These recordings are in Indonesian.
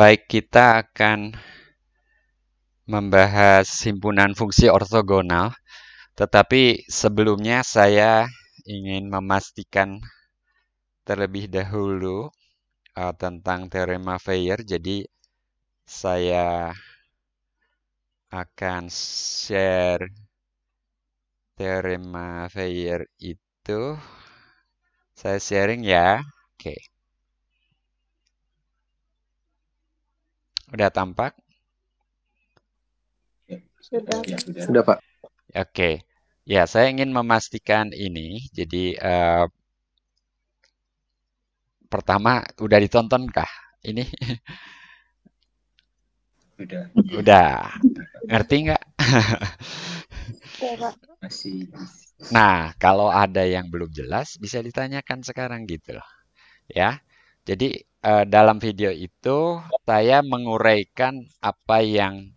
baik kita akan membahas himpunan fungsi ortogonal, tetapi sebelumnya saya ingin memastikan terlebih dahulu uh, tentang teorema Feyer. Jadi saya akan share teorema Feyer itu. Saya sharing ya. Oke. Okay. Udah tampak? Sudah. sudah. Pak. Oke. Ya, saya ingin memastikan ini. Jadi uh, pertama udah ditonton kah? ini? Udah. Udah. Ngerti nggak? Nah, kalau ada yang belum jelas bisa ditanyakan sekarang gitu loh. Ya. Jadi uh, dalam video itu saya menguraikan apa yang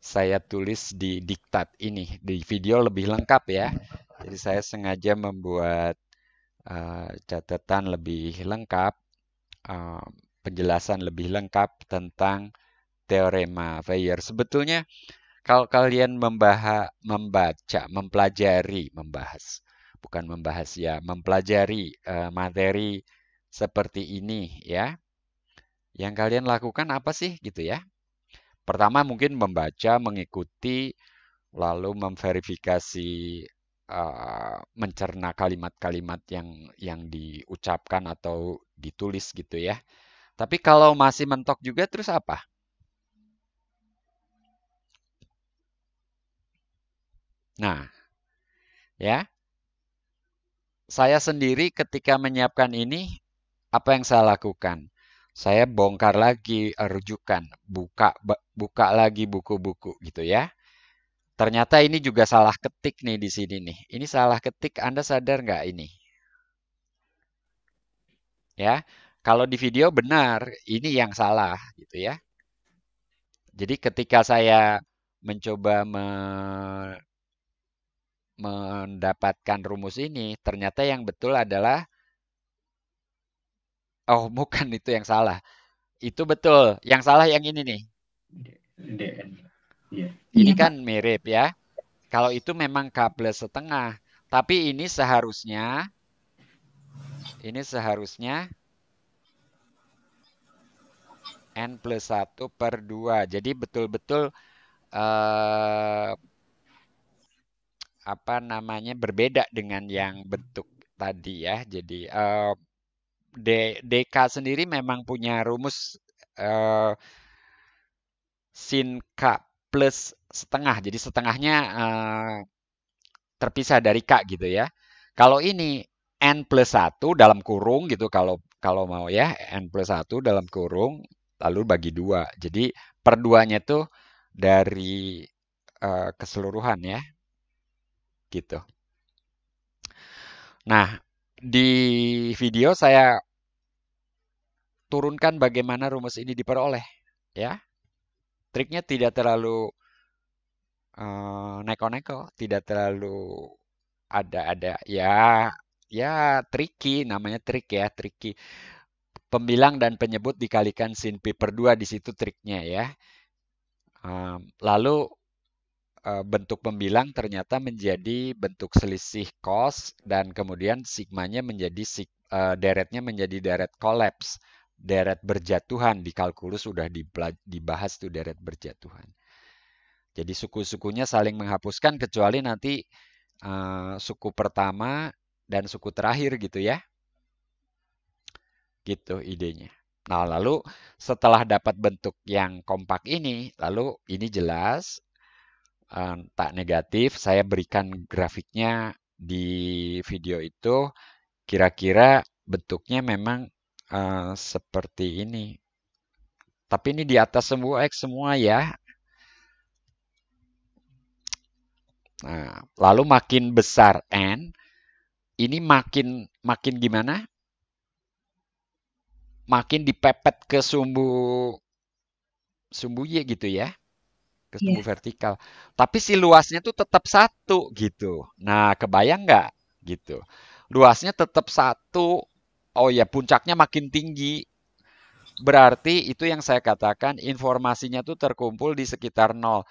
saya tulis di diktat ini. Di video lebih lengkap ya. Jadi saya sengaja membuat uh, catatan lebih lengkap, uh, penjelasan lebih lengkap tentang teorema Weyer. Sebetulnya kalau kalian membahas, membaca, mempelajari, membahas, bukan membahas ya, mempelajari uh, materi seperti ini ya. Yang kalian lakukan apa sih gitu ya? Pertama mungkin membaca, mengikuti, lalu memverifikasi, uh, mencerna kalimat-kalimat yang yang diucapkan atau ditulis gitu ya. Tapi kalau masih mentok juga terus apa? Nah, ya. Saya sendiri ketika menyiapkan ini apa yang saya lakukan? Saya bongkar lagi eh, rujukan, buka buka lagi buku-buku gitu ya. Ternyata ini juga salah ketik nih di sini nih. Ini salah ketik, Anda sadar nggak ini? Ya, kalau di video benar, ini yang salah gitu ya. Jadi ketika saya mencoba me mendapatkan rumus ini, ternyata yang betul adalah Oh, bukan itu yang salah. Itu betul. Yang salah yang ini nih. Yeah. Ini iya. kan mirip ya. Kalau itu memang K plus setengah. Tapi ini seharusnya ini seharusnya N plus 1 per 2. Jadi betul-betul eh, apa namanya berbeda dengan yang bentuk tadi ya. Jadi eh, DK sendiri memang punya rumus uh, eh, sin K plus setengah. Jadi setengahnya uh, terpisah dari K gitu ya. Kalau ini N plus 1 dalam kurung gitu kalau kalau mau ya. N plus 1 dalam kurung lalu bagi dua. Jadi perduanya duanya tuh dari uh, keseluruhan ya. Gitu. Nah, di video saya turunkan bagaimana rumus ini diperoleh ya triknya tidak terlalu neko eh, neko-neko tidak terlalu ada-ada ya ya tricky namanya trik ya tricky pembilang dan penyebut dikalikan sin p per 2 di situ triknya ya um, lalu Eh, bentuk pembilang ternyata menjadi bentuk selisih kos dan kemudian sigmanya menjadi sig, eh, deretnya menjadi deret kolaps, deret berjatuhan di kalkulus sudah dibahas tuh deret berjatuhan. Jadi suku-sukunya saling menghapuskan kecuali nanti eh, suku pertama dan suku terakhir gitu ya. Gitu idenya. Nah, lalu setelah dapat bentuk yang kompak ini, lalu ini jelas tak negatif, saya berikan grafiknya di video itu kira-kira bentuknya memang uh, seperti ini. Tapi ini di atas semua X semua ya. Nah, lalu makin besar N, ini makin makin gimana? Makin dipepet ke sumbu sumbu Y gitu ya ketemu yeah. vertikal. Tapi si luasnya tuh tetap satu gitu. Nah, kebayang nggak gitu? Luasnya tetap satu. Oh ya, puncaknya makin tinggi. Berarti itu yang saya katakan informasinya tuh terkumpul di sekitar nol.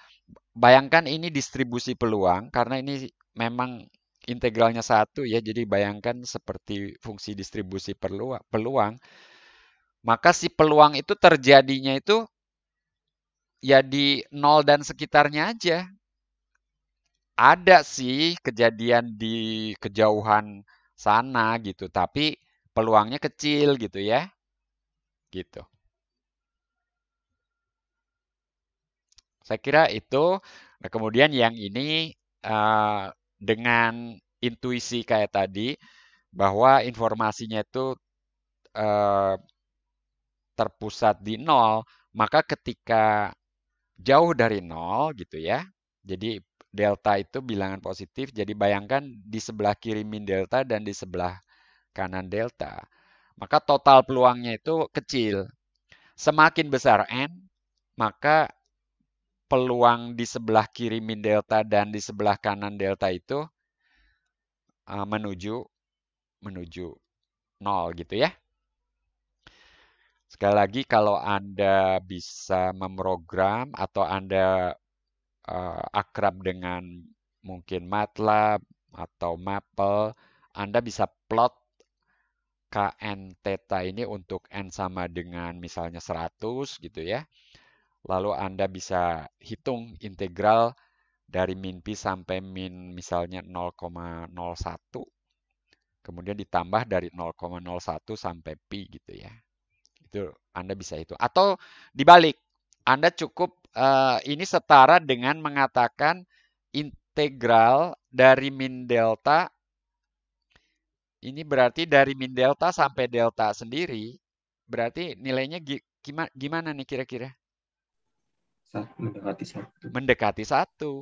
Bayangkan ini distribusi peluang karena ini memang integralnya satu ya. Jadi bayangkan seperti fungsi distribusi peluang. peluang maka si peluang itu terjadinya itu ya di nol dan sekitarnya aja. Ada sih kejadian di kejauhan sana gitu, tapi peluangnya kecil gitu ya. Gitu. Saya kira itu. Nah, kemudian yang ini uh, dengan intuisi kayak tadi bahwa informasinya itu uh, terpusat di nol, maka ketika jauh dari nol gitu ya. Jadi delta itu bilangan positif. Jadi bayangkan di sebelah kiri min delta dan di sebelah kanan delta. Maka total peluangnya itu kecil. Semakin besar n, maka peluang di sebelah kiri min delta dan di sebelah kanan delta itu eh, menuju menuju nol gitu ya. Sekali lagi, kalau Anda bisa memprogram atau Anda uh, akrab dengan mungkin MATLAB atau Maple, Anda bisa plot KN theta ini untuk N sama dengan misalnya 100 gitu ya. Lalu Anda bisa hitung integral dari min pi sampai min misalnya 0,01. Kemudian ditambah dari 0,01 sampai pi gitu ya. Itu Anda bisa itu Atau dibalik, Anda cukup uh, ini setara dengan mengatakan integral dari min delta ini berarti dari min delta sampai delta sendiri berarti nilainya gimana gimana nih kira-kira? Mendekati satu. Mendekati satu,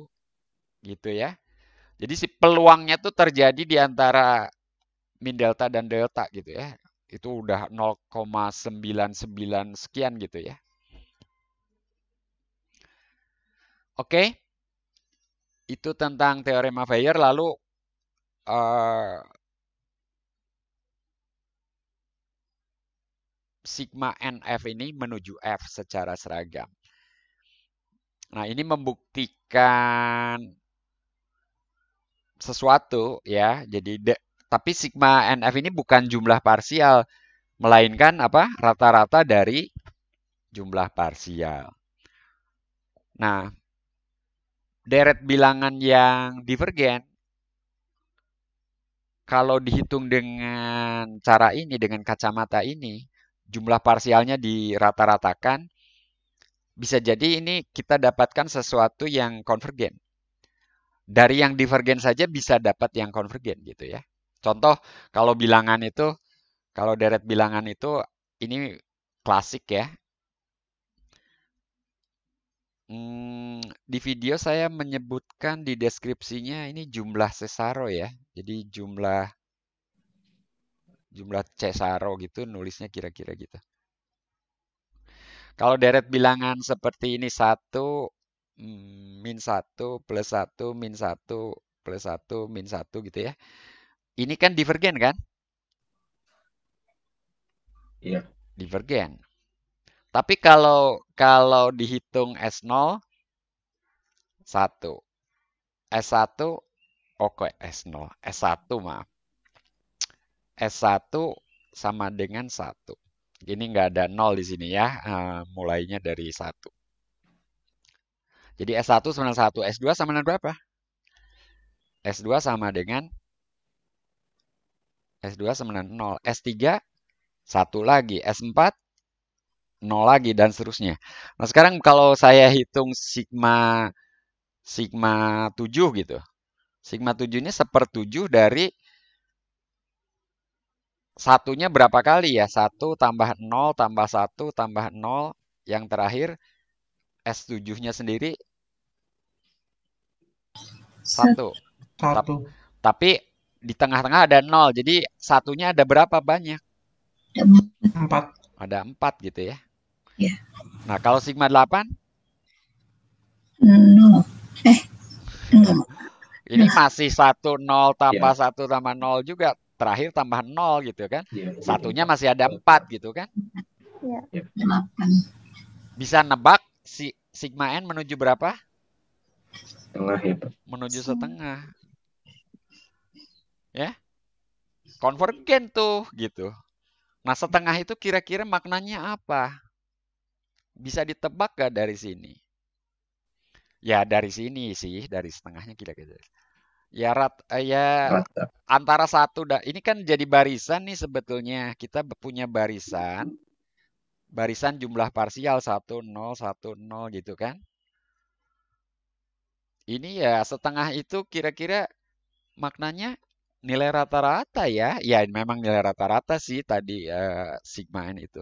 gitu ya. Jadi si peluangnya tuh terjadi di antara min delta dan delta gitu ya itu udah 0,99 sekian gitu ya. Oke. Itu tentang teorema Bayer lalu uh, sigma NF ini menuju F secara seragam. Nah, ini membuktikan sesuatu ya. Jadi de tapi sigma NF ini bukan jumlah parsial, melainkan apa? rata-rata dari jumlah parsial. Nah, deret bilangan yang divergen kalau dihitung dengan cara ini dengan kacamata ini, jumlah parsialnya dirata-ratakan bisa jadi ini kita dapatkan sesuatu yang konvergen. Dari yang divergen saja bisa dapat yang konvergen gitu ya. Contoh kalau bilangan itu kalau deret bilangan itu ini klasik ya. Hmm, di video saya menyebutkan di deskripsinya ini jumlah Cesaro ya. Jadi jumlah jumlah cesaro gitu nulisnya kira-kira gitu. Kalau deret bilangan seperti ini satu hmm, min satu plus satu min satu plus satu min satu gitu ya. Ini kan divergen kan? Iya. Divergen. Tapi kalau kalau dihitung S0 1. S1 oke okay, S0, S1 maaf. S1 sama dengan 1. Ini nggak ada 0 di sini ya, uh, mulainya dari 1. Jadi S1 sama dengan 1, S2 sama dengan berapa? S2 sama dengan S2 semenan 0. S3 1 lagi. S4 0 lagi dan seterusnya. Nah, sekarang kalau saya hitung sigma sigma 7 gitu. Sigma 7 ini seper 7 dari satunya berapa kali ya? 1 tambah 0 tambah 1 tambah 0 yang terakhir S7-nya sendiri 1. 1. Tapi di tengah-tengah ada nol. Jadi satunya ada berapa banyak? Empat. Ada empat gitu ya. Ya. Nah kalau sigma delapan? Nol. Eh. Ini masih satu nol tambah iya. satu ya. tambah nol juga. Terakhir tambah nol gitu kan. Ya, Satunya masih ada empat gitu kan. Ya. Bisa nebak si sigma n menuju berapa? Setengah ya Pak. Menuju setengah. konvergen tuh gitu. Nah setengah itu kira-kira maknanya apa? Bisa ditebak gak dari sini? Ya dari sini sih, dari setengahnya kira-kira. Ya rat, eh, ya Rata. antara satu ini kan jadi barisan nih sebetulnya kita punya barisan, barisan jumlah parsial satu nol satu nol gitu kan? Ini ya setengah itu kira-kira maknanya nilai rata-rata ya, ya memang nilai rata-rata sih tadi uh, sigma n itu.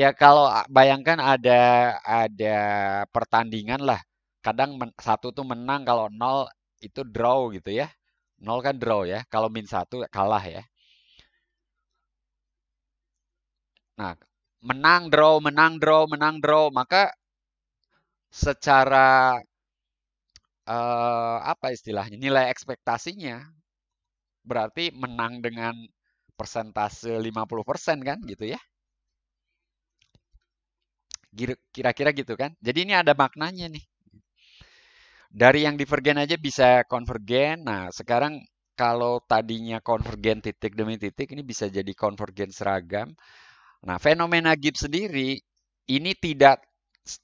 Ya kalau ah, bayangkan ada ada pertandingan lah, kadang men, satu tuh menang kalau nol itu draw gitu ya, nol kan draw ya, kalau min satu kalah ya. Nah menang draw, menang draw, menang draw, maka secara uh, apa istilahnya nilai ekspektasinya berarti menang dengan persentase 50% persen kan gitu ya. Kira-kira gitu kan. Jadi ini ada maknanya nih. Dari yang divergen aja bisa konvergen. Nah, sekarang kalau tadinya konvergen titik demi titik ini bisa jadi konvergen seragam. Nah, fenomena Gibbs sendiri ini tidak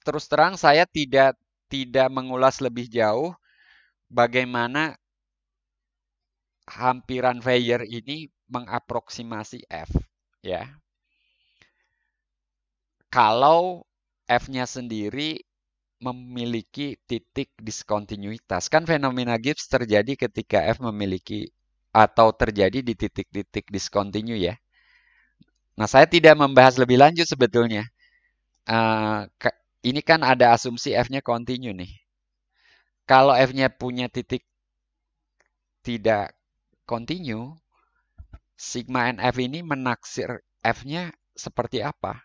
terus terang saya tidak tidak mengulas lebih jauh bagaimana hampiran Weyer ini mengaproksimasi F ya. Kalau F-nya sendiri memiliki titik diskontinuitas. Kan fenomena Gibbs terjadi ketika F memiliki atau terjadi di titik-titik diskontinu ya. Nah, saya tidak membahas lebih lanjut sebetulnya. Eh, ini kan ada asumsi F-nya kontinu nih. Kalau F-nya punya titik tidak continue, sigma NF ini menaksir F-nya seperti apa?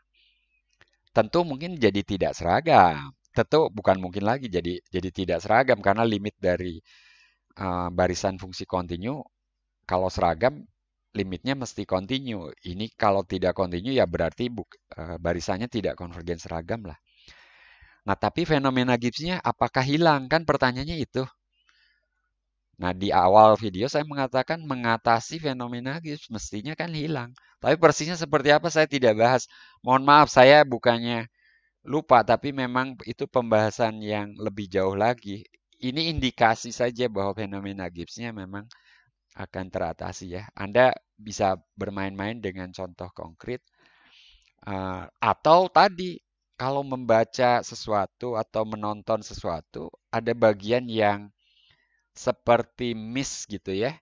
Tentu mungkin jadi tidak seragam. Tentu bukan mungkin lagi jadi jadi tidak seragam karena limit dari uh, barisan fungsi continue kalau seragam limitnya mesti continue. Ini kalau tidak continue ya berarti buk, uh, barisannya tidak konvergen seragam lah. Nah, tapi fenomena Gibbs-nya apakah hilang? Kan pertanyaannya itu. Nah, di awal video saya mengatakan mengatasi fenomena mestinya kan hilang. Tapi persisnya seperti apa saya tidak bahas. Mohon maaf saya bukannya lupa tapi memang itu pembahasan yang lebih jauh lagi. Ini indikasi saja bahwa fenomena Gibbsnya memang akan teratasi ya. Anda bisa bermain-main dengan contoh konkret. Uh, atau tadi kalau membaca sesuatu atau menonton sesuatu ada bagian yang seperti miss gitu ya,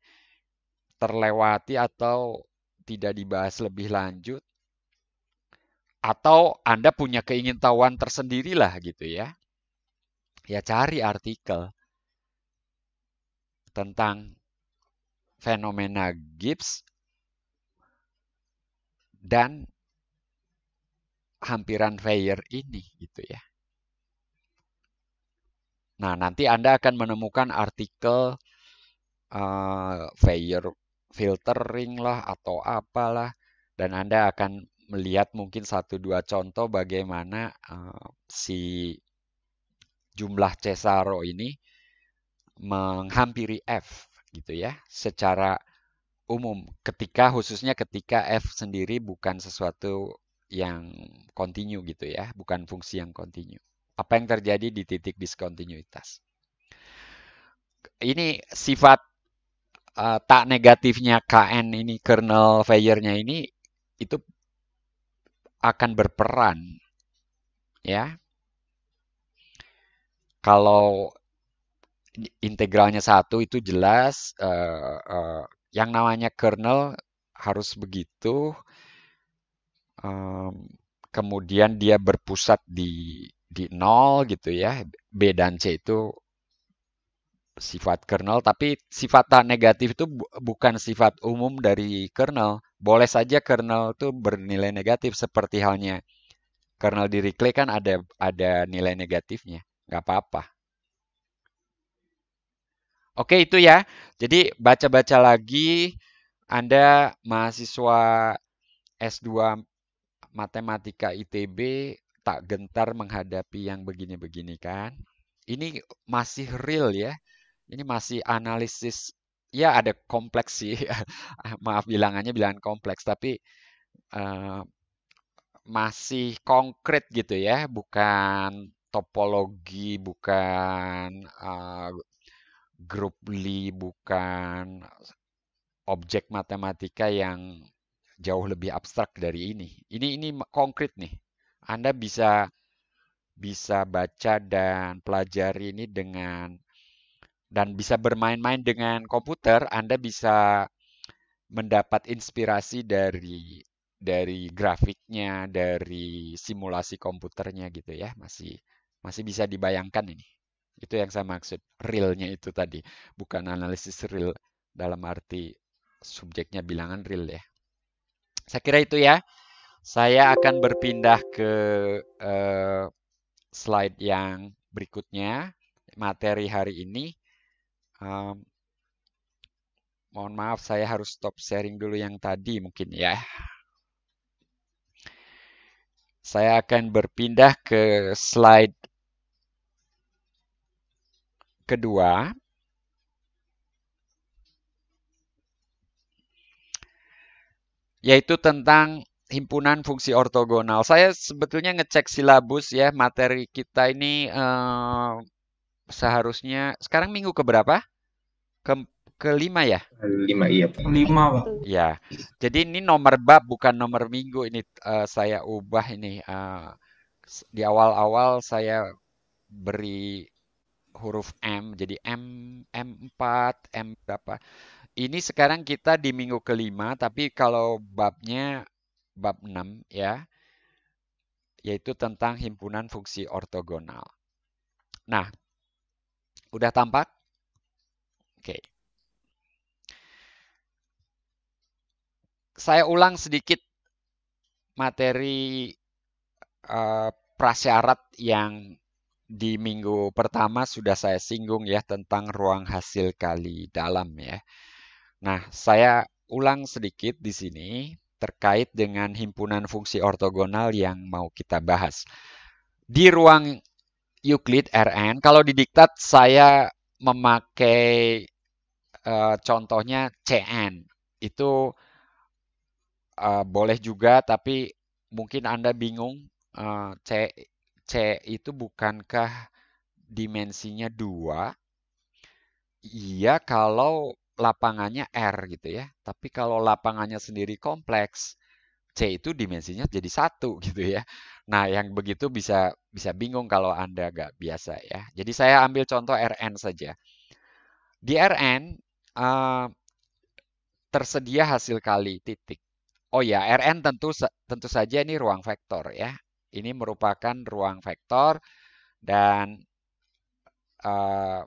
terlewati atau tidak dibahas lebih lanjut, atau Anda punya keingintahuan tersendiri lah gitu ya. Ya cari artikel tentang fenomena Gibbs dan hampiran Weyer ini gitu ya. Nah, nanti Anda akan menemukan artikel uh, eh, fair filtering lah atau apalah dan Anda akan melihat mungkin satu dua contoh bagaimana uh, si jumlah Cesaro ini menghampiri F gitu ya secara umum ketika khususnya ketika F sendiri bukan sesuatu yang kontinu gitu ya bukan fungsi yang continue apa yang terjadi di titik diskontinuitas. Ini sifat uh, tak negatifnya KN ini, kernel failure-nya ini, itu akan berperan. ya. Kalau integralnya satu itu jelas, uh, uh, yang namanya kernel harus begitu, um, kemudian dia berpusat di di nol gitu ya. B dan C itu sifat kernel, tapi sifat negatif itu bukan sifat umum dari kernel. Boleh saja kernel itu bernilai negatif seperti halnya kernel di reclay kan ada ada nilai negatifnya, nggak apa-apa. Oke itu ya. Jadi baca-baca lagi Anda mahasiswa S2 Matematika ITB tak gentar menghadapi yang begini-begini kan. Ini masih real ya. Ini masih analisis ya ada kompleks sih. Maaf bilangannya bilangan kompleks tapi uh, masih konkret gitu ya, bukan topologi, bukan uh, grup li, bukan objek matematika yang jauh lebih abstrak dari ini. Ini ini konkret nih. Anda bisa bisa baca dan pelajari ini dengan dan bisa bermain-main dengan komputer, Anda bisa mendapat inspirasi dari dari grafiknya, dari simulasi komputernya gitu ya, masih masih bisa dibayangkan ini. Itu yang saya maksud, realnya itu tadi, bukan analisis real dalam arti subjeknya bilangan real ya. Saya kira itu ya. Saya akan berpindah ke uh, slide yang berikutnya, materi hari ini. Um, mohon maaf, saya harus stop sharing dulu yang tadi mungkin ya. Saya akan berpindah ke slide kedua. yaitu tentang himpunan fungsi ortogonal. Saya sebetulnya ngecek silabus ya materi kita ini uh, seharusnya sekarang minggu keberapa? Ke kelima ya? Lima iya Lima pak. Ya, jadi ini nomor bab bukan nomor minggu ini uh, saya ubah ini uh, di awal-awal saya beri huruf M jadi M M4 M berapa. Ini sekarang kita di minggu kelima tapi kalau babnya bab 6 ya, yaitu tentang himpunan fungsi ortogonal. Nah, udah tampak? Oke. Okay. Saya ulang sedikit materi uh, prasyarat yang di minggu pertama sudah saya singgung ya tentang ruang hasil kali dalam ya. Nah, saya ulang sedikit di sini terkait dengan himpunan fungsi ortogonal yang mau kita bahas. Di ruang Euclid Rn, kalau didiktat saya memakai e, contohnya Cn. Itu e, boleh juga, tapi mungkin Anda bingung e, C, C itu bukankah dimensinya dua? Iya, kalau lapangannya R gitu ya. Tapi kalau lapangannya sendiri kompleks, C itu dimensinya jadi satu gitu ya. Nah, yang begitu bisa bisa bingung kalau Anda nggak biasa ya. Jadi saya ambil contoh Rn saja. Di Rn uh, eh, tersedia hasil kali titik. Oh ya, Rn tentu tentu saja ini ruang vektor ya. Ini merupakan ruang vektor dan uh,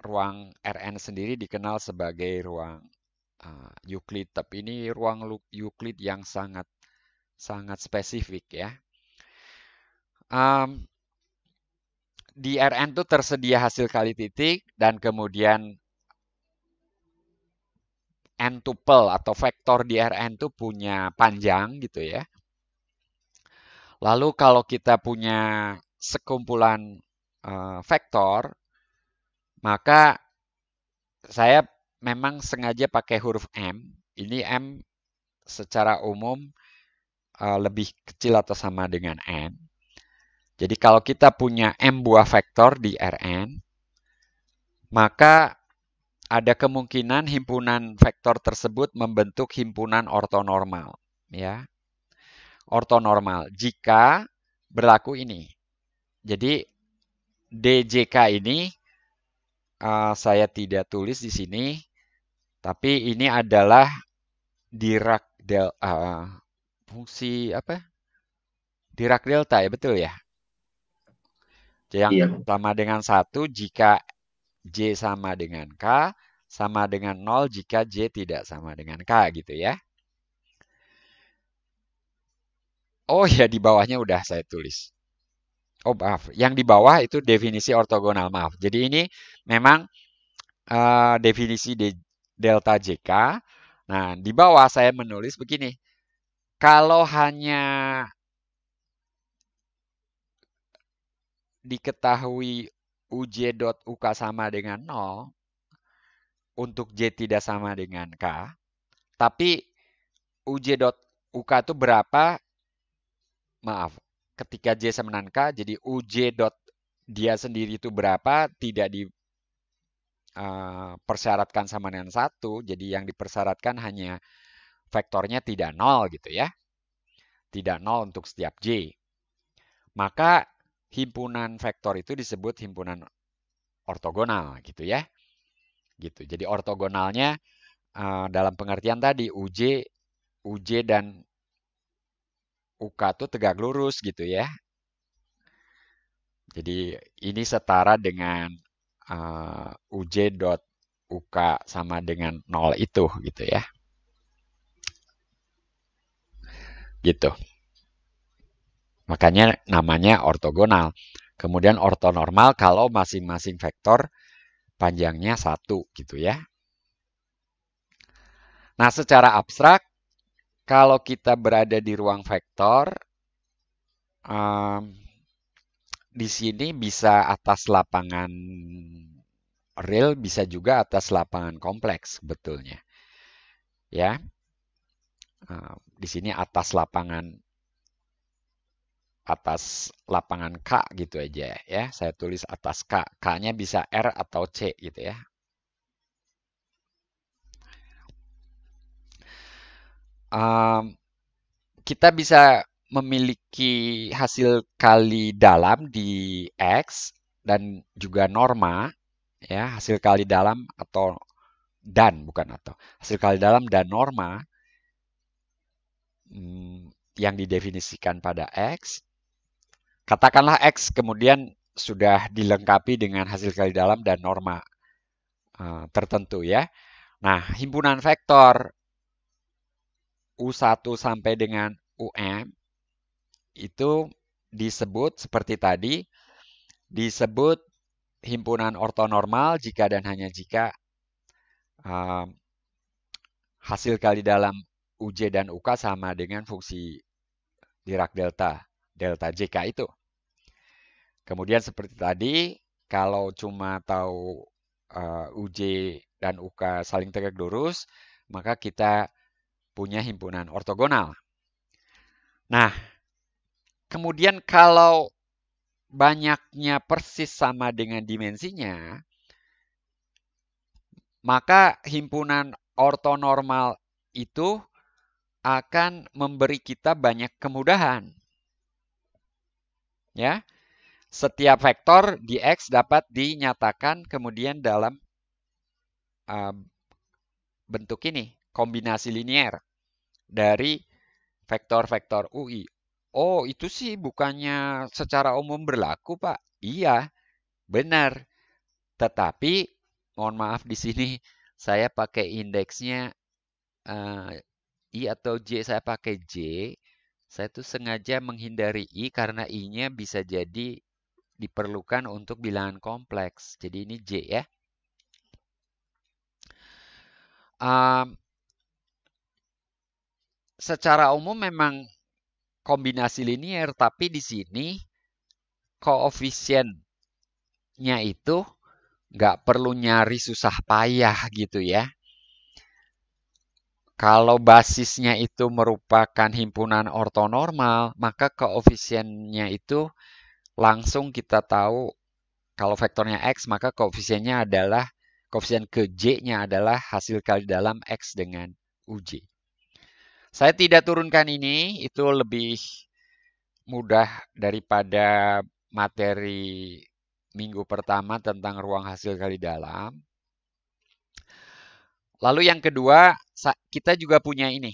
ruang Rn sendiri dikenal sebagai ruang uh, Euclid, tapi ini ruang Euclid yang sangat sangat spesifik ya. Um, di Rn itu tersedia hasil kali titik dan kemudian n tuple atau vektor di Rn itu punya panjang gitu ya. Lalu kalau kita punya sekumpulan uh, vektor maka saya memang sengaja pakai huruf M. Ini M secara umum eh, lebih kecil atau sama dengan N. Jadi kalau kita punya M buah vektor di Rn, maka ada kemungkinan himpunan vektor tersebut membentuk himpunan ortonormal. ya Ortonormal jika berlaku ini. Jadi DJK ini uh, saya tidak tulis di sini, tapi ini adalah Dirac del uh, fungsi apa? Dirac delta ya betul ya? Yang iya. sama dengan satu jika J sama dengan K, sama dengan nol jika J tidak sama dengan K gitu ya. Oh ya di bawahnya udah saya tulis oh maaf, yang di bawah itu definisi ortogonal, maaf. Jadi ini memang uh, definisi de delta JK. Nah, di bawah saya menulis begini. Kalau hanya diketahui dot UK sama dengan 0 untuk j tidak sama dengan k, tapi dot UK itu berapa? Maaf, ketika J sama K, jadi UJ dot dia sendiri itu berapa tidak dipersyaratkan eh, sama dengan satu jadi yang dipersyaratkan hanya vektornya tidak nol gitu ya tidak nol untuk setiap j maka himpunan vektor itu disebut himpunan ortogonal gitu ya gitu jadi ortogonalnya eh, dalam pengertian tadi uj uj dan UK itu tegak lurus gitu ya. Jadi ini setara dengan uh, eh, UK sama dengan 0 itu gitu ya. Gitu. Makanya namanya ortogonal. Kemudian ortonormal kalau masing-masing vektor panjangnya satu gitu ya. Nah, secara abstrak kalau kita berada di ruang vektor, um, di sini bisa atas lapangan real, bisa juga atas lapangan kompleks betulnya. Ya, um, di sini atas lapangan atas lapangan K gitu aja ya. Saya tulis atas K. K-nya bisa R atau C gitu ya. um, kita bisa memiliki hasil kali dalam di X dan juga norma ya hasil kali dalam atau dan bukan atau hasil kali dalam dan norma hmm, yang didefinisikan pada X katakanlah X kemudian sudah dilengkapi dengan hasil kali dalam dan norma uh, tertentu ya. Nah, himpunan vektor U1 sampai dengan UM itu disebut seperti tadi disebut himpunan ortonormal jika dan hanya jika uh, hasil kali dalam UJ dan UK sama dengan fungsi Dirac delta, delta JK itu. Kemudian seperti tadi, kalau cuma tahu uh, UJ dan UK saling tegak lurus, maka kita punya himpunan ortogonal. Nah, kemudian kalau banyaknya persis sama dengan dimensinya, maka himpunan ortonormal itu akan memberi kita banyak kemudahan. Ya. Setiap vektor di X dapat dinyatakan kemudian dalam uh, bentuk ini kombinasi linier dari vektor-vektor UI. Oh, itu sih bukannya secara umum berlaku, Pak. Iya, benar. Tetapi, mohon maaf di sini, saya pakai indeksnya uh, I atau J, saya pakai J. Saya tuh sengaja menghindari I karena I-nya bisa jadi diperlukan untuk bilangan kompleks. Jadi ini J ya. Um, secara umum memang kombinasi linier, tapi di sini koefisiennya itu nggak perlu nyari susah payah gitu ya. Kalau basisnya itu merupakan himpunan ortonormal, maka koefisiennya itu langsung kita tahu kalau vektornya x maka koefisiennya adalah koefisien ke j-nya adalah hasil kali dalam x dengan uj. Saya tidak turunkan ini, itu lebih mudah daripada materi minggu pertama tentang ruang hasil kali dalam. Lalu yang kedua, kita juga punya ini.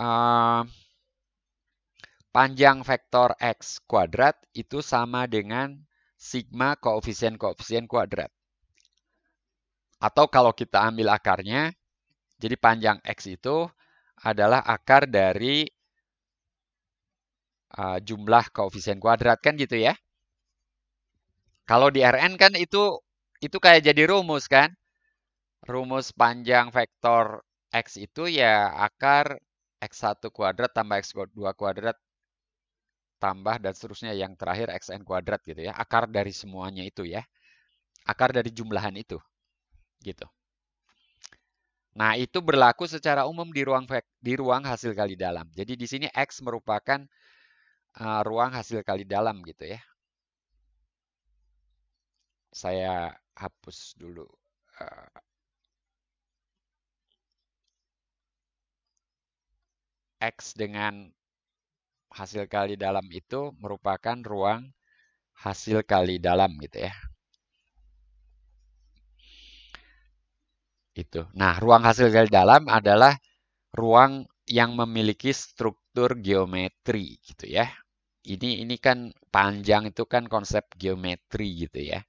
Uh, panjang vektor X kuadrat itu sama dengan sigma koefisien-koefisien kuadrat. Atau kalau kita ambil akarnya, jadi panjang X itu adalah akar dari uh, jumlah koefisien kuadrat kan gitu ya. Kalau di Rn kan itu itu kayak jadi rumus kan. Rumus panjang vektor X itu ya akar X1 kuadrat tambah X2 kuadrat tambah dan seterusnya yang terakhir xn kuadrat gitu ya akar dari semuanya itu ya akar dari jumlahan itu gitu Nah, itu berlaku secara umum di ruang di ruang hasil kali dalam. Jadi di sini X merupakan uh, ruang hasil kali dalam gitu ya. Saya hapus dulu. Uh, X dengan hasil kali dalam itu merupakan ruang hasil kali dalam gitu ya. itu. Nah, ruang hasil gali dalam adalah ruang yang memiliki struktur geometri gitu ya. Ini ini kan panjang itu kan konsep geometri gitu ya.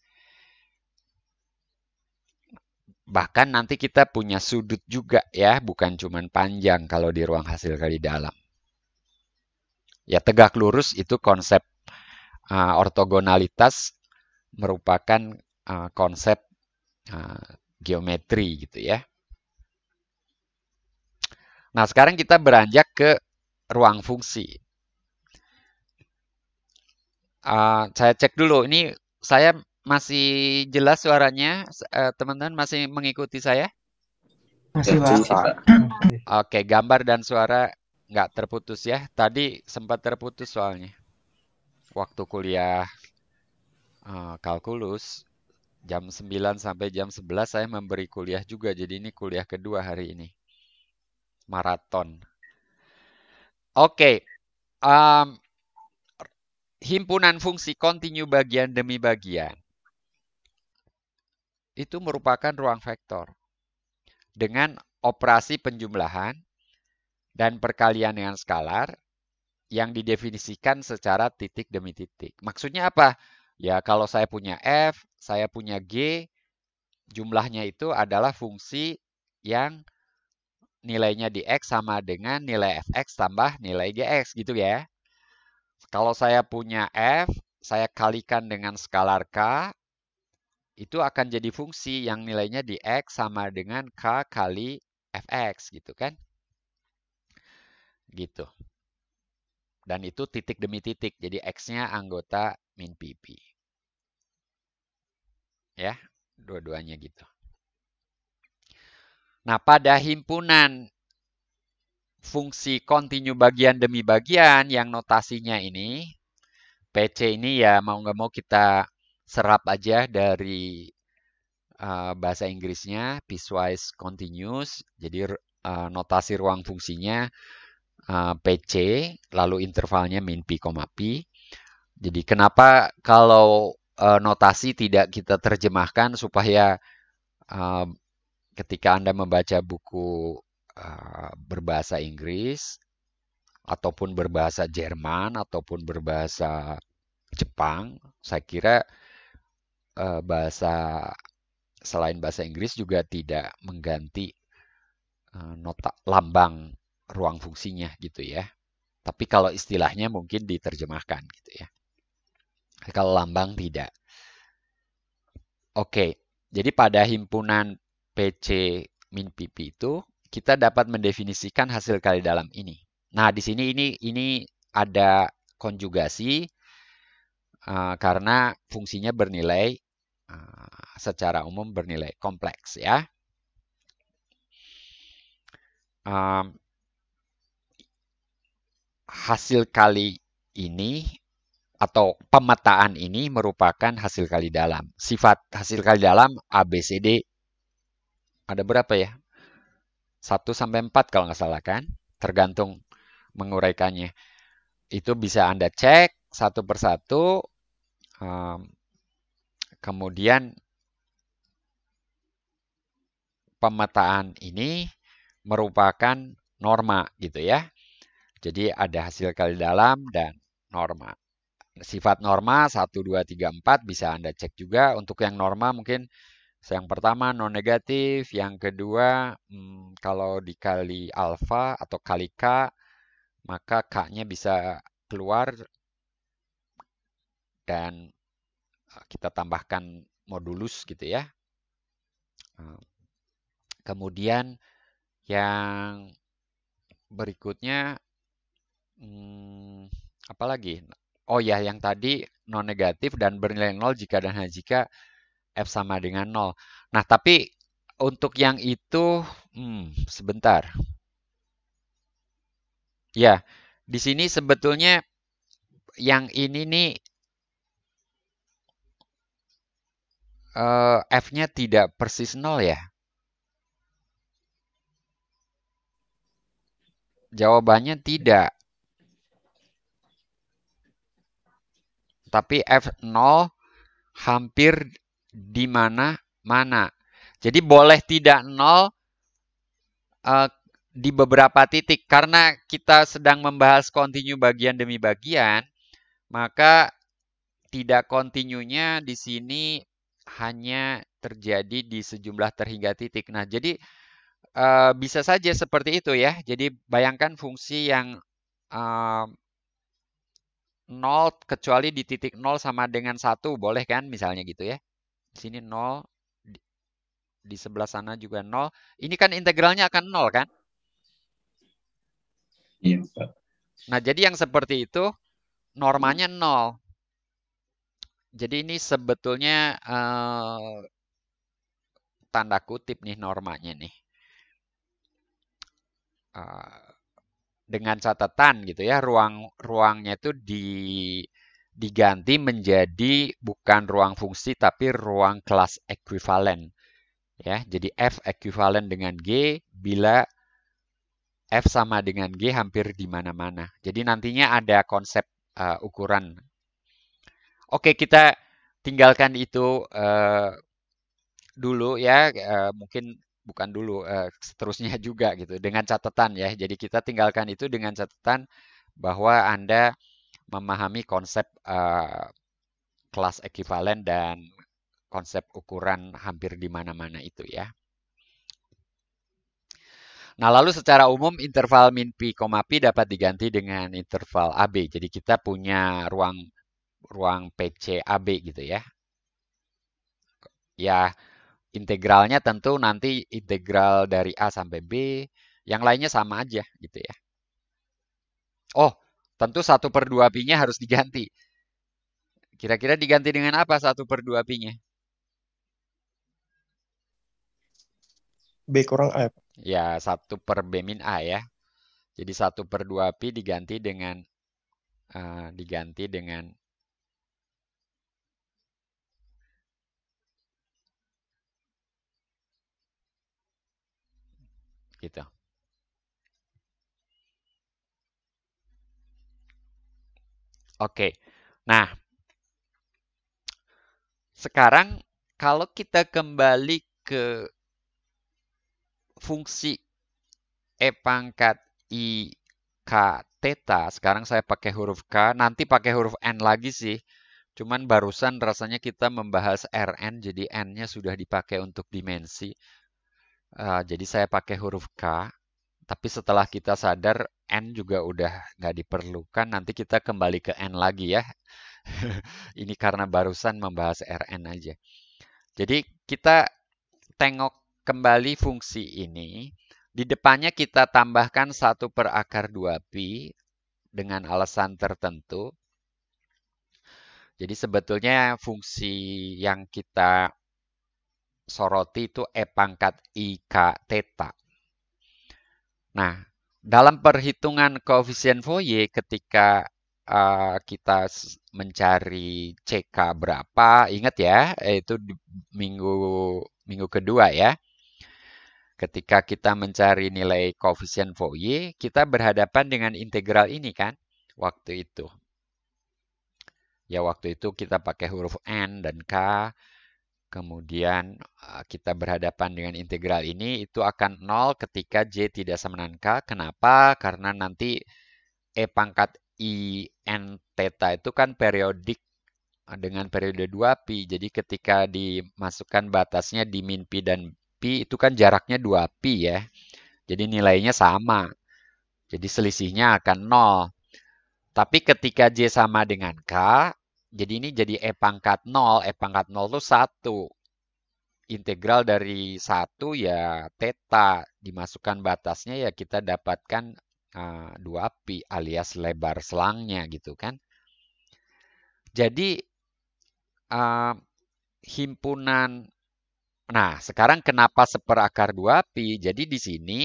Bahkan nanti kita punya sudut juga ya, bukan cuma panjang kalau di ruang hasil gali dalam. Ya tegak lurus itu konsep uh, ortogonalitas merupakan uh, konsep uh, geometri gitu ya. Nah, sekarang kita beranjak ke ruang fungsi. Uh, saya cek dulu, ini saya masih jelas suaranya, eh, teman-teman uh, masih mengikuti saya? Masih, Pak. Oke, gambar dan suara nggak terputus ya. Tadi sempat terputus soalnya. Waktu kuliah uh, kalkulus, jam 9 sampai jam 11 saya memberi kuliah juga. Jadi ini kuliah kedua hari ini. Maraton. Oke. Okay. Um, himpunan fungsi kontinu bagian demi bagian. Itu merupakan ruang vektor. Dengan operasi penjumlahan dan perkalian dengan skalar yang didefinisikan secara titik demi titik. Maksudnya apa? Ya, kalau saya punya F, saya punya G, jumlahnya itu adalah fungsi yang nilainya di X sama dengan nilai Fx tambah nilai Gx gitu ya. Kalau saya punya F, saya kalikan dengan skalar K, itu akan jadi fungsi yang nilainya di X sama dengan K kali Fx gitu kan. Gitu. Dan itu titik demi titik, jadi X-nya anggota min PP ya dua-duanya gitu nah pada himpunan fungsi kontinu bagian demi bagian yang notasinya ini PC ini ya mau nggak mau kita serap aja dari uh, bahasa Inggrisnya piecewise continuous jadi uh, notasi ruang fungsinya uh, eh, PC lalu intervalnya min pi, koma pi. Jadi kenapa kalau Eh, notasi tidak kita terjemahkan supaya uh, ketika Anda membaca buku uh, berbahasa Inggris ataupun berbahasa Jerman ataupun berbahasa Jepang, saya kira uh, bahasa selain bahasa Inggris juga tidak mengganti uh, nota lambang ruang fungsinya gitu ya. Tapi kalau istilahnya mungkin diterjemahkan gitu ya. Kalau lambang tidak. Oke, jadi pada himpunan PC min PP itu kita dapat mendefinisikan hasil kali dalam ini. Nah, di sini ini ini ada konjugasi uh, karena fungsinya bernilai uh, secara umum bernilai kompleks ya. Um, hasil kali ini atau pemetaan ini merupakan hasil kali dalam. Sifat hasil kali dalam ABCD ada berapa ya? 1 sampai 4 kalau nggak salah kan? Tergantung menguraikannya. Itu bisa Anda cek satu persatu. kemudian pemetaan ini merupakan norma gitu ya. Jadi ada hasil kali dalam dan norma sifat norma 1, 2, 3, 4 bisa Anda cek juga. Untuk yang norma mungkin yang pertama non negatif, yang kedua hmm, kalau dikali alfa atau kali k maka k-nya bisa keluar dan e, kita tambahkan modulus gitu ya. E, kemudian yang berikutnya hmm, apalagi Oh ya, yang tadi non negatif dan bernilai nol jika dan hanya jika F sama dengan nol. Nah, tapi untuk yang itu, hmm, sebentar. Ya, di sini sebetulnya yang ini nih uh, F-nya tidak persis nol ya. Jawabannya tidak. Tapi F0 hampir di mana-mana. Jadi boleh tidak 0 uh, eh, di beberapa titik. Karena kita sedang membahas kontinu bagian demi bagian, maka tidak kontinunya di sini hanya terjadi di sejumlah terhingga titik. Nah, jadi uh, bisa saja seperti itu ya. Jadi bayangkan fungsi yang uh, 0 kecuali di titik 0 sama dengan 1 boleh kan misalnya gitu ya. Di sini 0 di, sebelah sana juga 0. Ini kan integralnya akan 0 kan? Iya, Pak. Nah, jadi yang seperti itu normanya 0. Jadi ini sebetulnya eh, tanda kutip nih normanya nih. Eh, dengan catatan gitu ya ruang ruangnya itu di diganti menjadi bukan ruang fungsi tapi ruang kelas ekuivalen ya jadi f ekuivalen dengan g bila f sama dengan g hampir di mana-mana jadi nantinya ada konsep uh, ukuran oke kita tinggalkan itu uh, dulu ya uh, mungkin bukan dulu uh, seterusnya juga gitu dengan catatan ya. Jadi kita tinggalkan itu dengan catatan bahwa Anda memahami konsep uh, kelas ekivalen dan konsep ukuran hampir di mana-mana itu ya. Nah, lalu secara umum interval min P, P dapat diganti dengan interval AB. Jadi kita punya ruang ruang PC AB gitu ya. Ya, integralnya tentu nanti integral dari A sampai B, yang lainnya sama aja gitu ya. Oh, tentu satu per dua pi-nya harus diganti. Kira-kira diganti dengan apa satu per dua pi-nya? B kurang A. Ya, satu per B min A ya. Jadi satu per dua pi diganti dengan uh, diganti dengan kita. Gitu. Oke, nah sekarang kalau kita kembali ke fungsi E pangkat I K theta, sekarang saya pakai huruf K, nanti pakai huruf N lagi sih. Cuman barusan rasanya kita membahas Rn, jadi N-nya sudah dipakai untuk dimensi. Eh, jadi saya pakai huruf K, tapi setelah kita sadar N juga udah nggak diperlukan, nanti kita kembali ke N lagi ya. Ini karena barusan membahas Rn aja. Jadi kita tengok kembali fungsi ini. Di depannya kita tambahkan satu per akar 2pi dengan alasan tertentu. Jadi sebetulnya fungsi yang kita soroti itu E pangkat IK theta. Nah, dalam perhitungan koefisien Fourier ketika uh, kita mencari CK berapa, ingat ya, eh, itu di minggu minggu kedua ya. Ketika kita mencari nilai koefisien Fourier, kita berhadapan dengan integral ini kan waktu itu. Ya waktu itu kita pakai huruf N dan K Kemudian eh, kita berhadapan dengan integral ini itu akan nol ketika J tidak sama dengan K. Kenapa? Karena nanti E pangkat I n theta itu kan periodik eh, dengan periode 2pi. Jadi ketika dimasukkan batasnya di min pi dan pi itu kan jaraknya 2pi ya. Jadi nilainya sama. Jadi selisihnya akan nol. Tapi ketika J sama dengan K, jadi ini jadi E pangkat 0. E pangkat 0 itu 1. Integral dari 1 ya teta Dimasukkan batasnya ya kita dapatkan uh, ah, 2pi alias lebar selangnya gitu kan. Jadi uh, himpunan Nah, sekarang kenapa seperakar 2 pi? Jadi di sini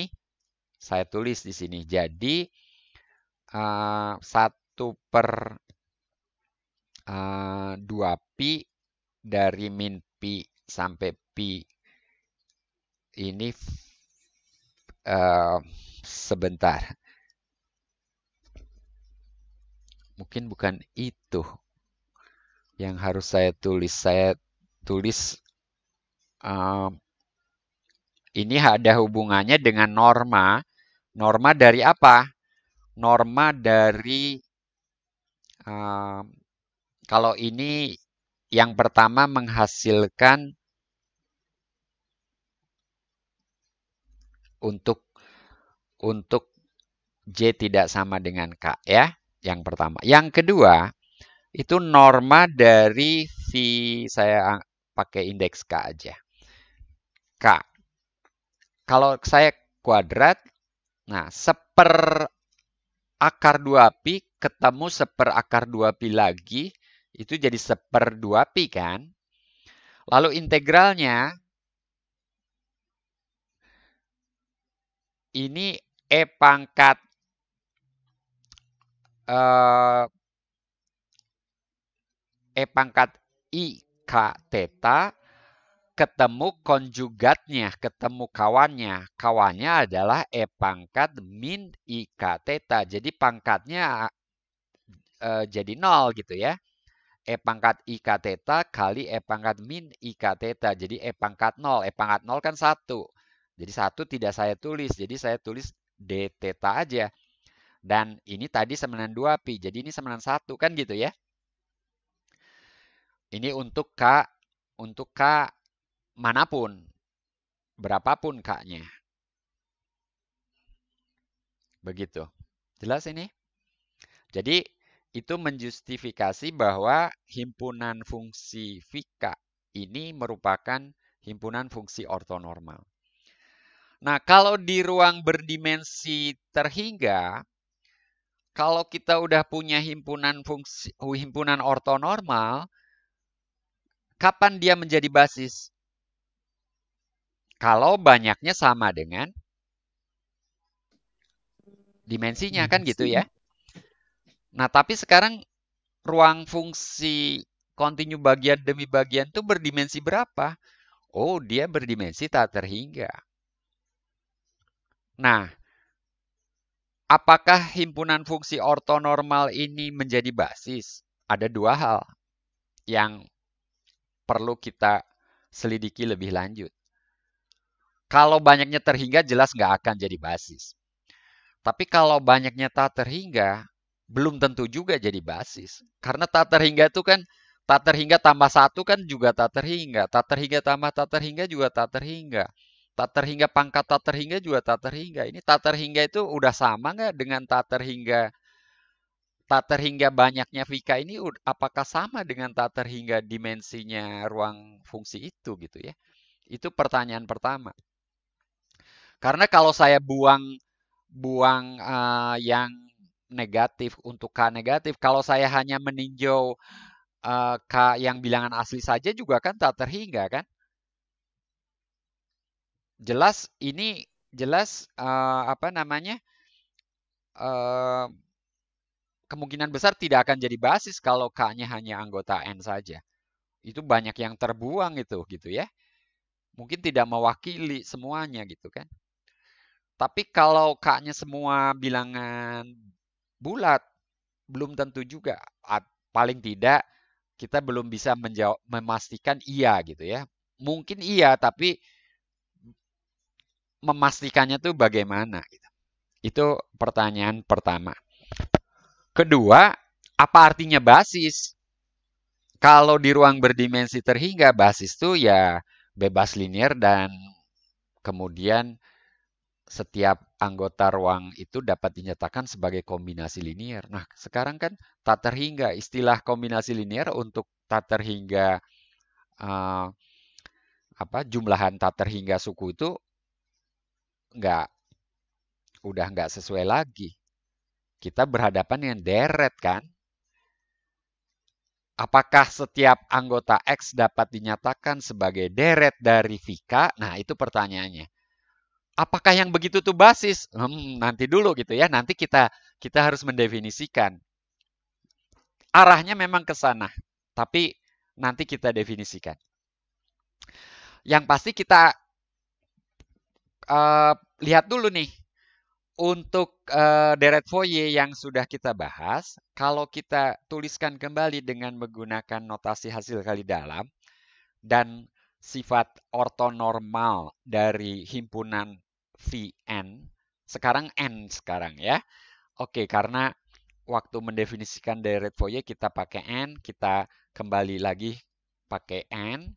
saya tulis di sini. Jadi uh, ah, 1 per uh, eh, 2pi dari min pi sampai pi ini uh, sebentar. Mungkin bukan itu yang harus saya tulis. Saya tulis uh, ini ada hubungannya dengan norma. Norma dari apa? Norma dari uh, kalau ini yang pertama menghasilkan untuk untuk J tidak sama dengan K ya, yang pertama. Yang kedua, itu norma dari V saya pakai indeks K aja. K. Kalau saya kuadrat, nah seper akar 2pi ketemu seper akar 2pi lagi itu jadi seperdua pi kan? Lalu integralnya ini e pangkat eh, e pangkat i k theta ketemu konjugatnya, ketemu kawannya. Kawannya adalah e pangkat min i k theta. Jadi pangkatnya eh, jadi nol gitu ya. E pangkat IK theta kali E pangkat min IK theta. Jadi E pangkat 0. E pangkat 0 kan 1. Jadi 1 tidak saya tulis. Jadi saya tulis D theta aja. Dan ini tadi semenan 2pi. Jadi ini semenan 1 kan gitu ya. Ini untuk K untuk K manapun. Berapapun K-nya. Begitu. Jelas ini? Jadi itu menjustifikasi bahwa himpunan fungsi fika ini merupakan himpunan fungsi ortonormal. Nah, kalau di ruang berdimensi terhingga, kalau kita udah punya himpunan fungsi himpunan ortonormal, kapan dia menjadi basis? Kalau banyaknya sama dengan dimensinya kan gitu ya. Nah, tapi sekarang ruang fungsi kontinu bagian demi bagian itu berdimensi berapa? Oh, dia berdimensi tak terhingga. Nah, apakah himpunan fungsi ortonormal ini menjadi basis? Ada dua hal yang perlu kita selidiki lebih lanjut. Kalau banyaknya terhingga jelas nggak akan jadi basis. Tapi kalau banyaknya tak terhingga, belum tentu juga jadi basis. Karena tak terhingga itu kan tak terhingga tambah satu kan juga tak terhingga, tak terhingga tambah tak terhingga juga tak terhingga, tak terhingga pangkat tak terhingga juga tak terhingga. Ini tak terhingga itu udah sama nggak dengan tak terhingga tak terhingga banyaknya Vika ini apakah sama dengan tak terhingga dimensinya ruang fungsi itu gitu ya. Itu pertanyaan pertama. Karena kalau saya buang buang uh, yang negatif untuk K negatif. Kalau saya hanya meninjau eh, K yang bilangan asli saja juga kan tak terhingga kan? Jelas ini jelas eh, apa namanya? Eh, kemungkinan besar tidak akan jadi basis kalau K-nya hanya anggota N saja. Itu banyak yang terbuang itu gitu ya. Mungkin tidak mewakili semuanya gitu kan. Tapi kalau K-nya semua bilangan bulat belum tentu juga paling tidak kita belum bisa menjawab memastikan iya gitu ya mungkin iya tapi memastikannya tuh bagaimana gitu. itu pertanyaan pertama kedua apa artinya basis kalau di ruang berdimensi terhingga basis tuh ya bebas linier dan kemudian setiap anggota ruang itu dapat dinyatakan sebagai kombinasi linier. Nah, sekarang kan tak terhingga istilah kombinasi linier untuk tak terhingga uh, apa jumlahan tak terhingga suku itu nggak udah nggak sesuai lagi. Kita berhadapan dengan deret kan. Apakah setiap anggota X dapat dinyatakan sebagai deret dari Vika? Nah, itu pertanyaannya apakah yang begitu tuh basis? Hmm, nanti dulu gitu ya. Nanti kita kita harus mendefinisikan. Arahnya memang ke sana, tapi nanti kita definisikan. Yang pasti kita uh, lihat dulu nih untuk uh, deret foye yang sudah kita bahas. Kalau kita tuliskan kembali dengan menggunakan notasi hasil kali dalam dan sifat ortonormal dari himpunan Vn. Sekarang N sekarang ya. Oke, karena waktu mendefinisikan direct Fourier kita pakai N, kita kembali lagi pakai N.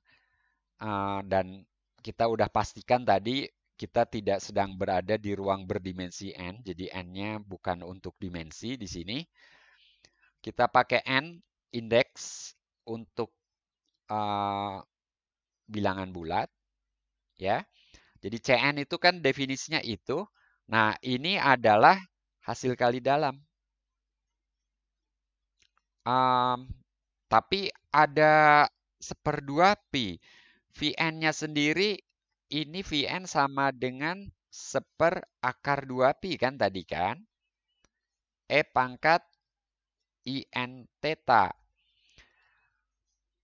Uh, dan kita udah pastikan tadi kita tidak sedang berada di ruang berdimensi n, jadi n-nya bukan untuk dimensi di sini. Kita pakai n indeks untuk uh, bilangan bulat, ya. Jadi CN itu kan definisinya itu. Nah, ini adalah hasil kali dalam. Um, tapi ada seperdua pi, VN-nya sendiri, ini VN sama dengan seper akar 2Pi kan tadi kan? E pangkat IN theta.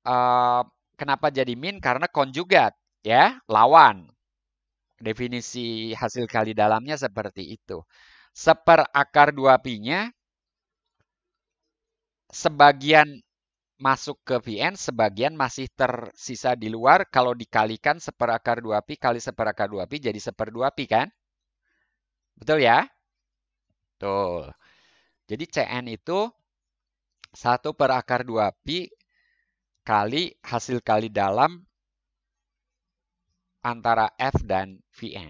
Uh, mmm, kenapa jadi min? Karena konjugat, ya, lawan. Definisi hasil kali dalamnya seperti itu. Seper akar 2pi-nya sebagian masuk ke Vn, sebagian masih tersisa di luar. Kalau dikalikan seper akar 2pi kali seper akar 2pi jadi seper 2pi kan? Betul ya? Betul. Jadi Cn itu 1 per akar 2pi kali hasil kali dalam antara F dan Vn.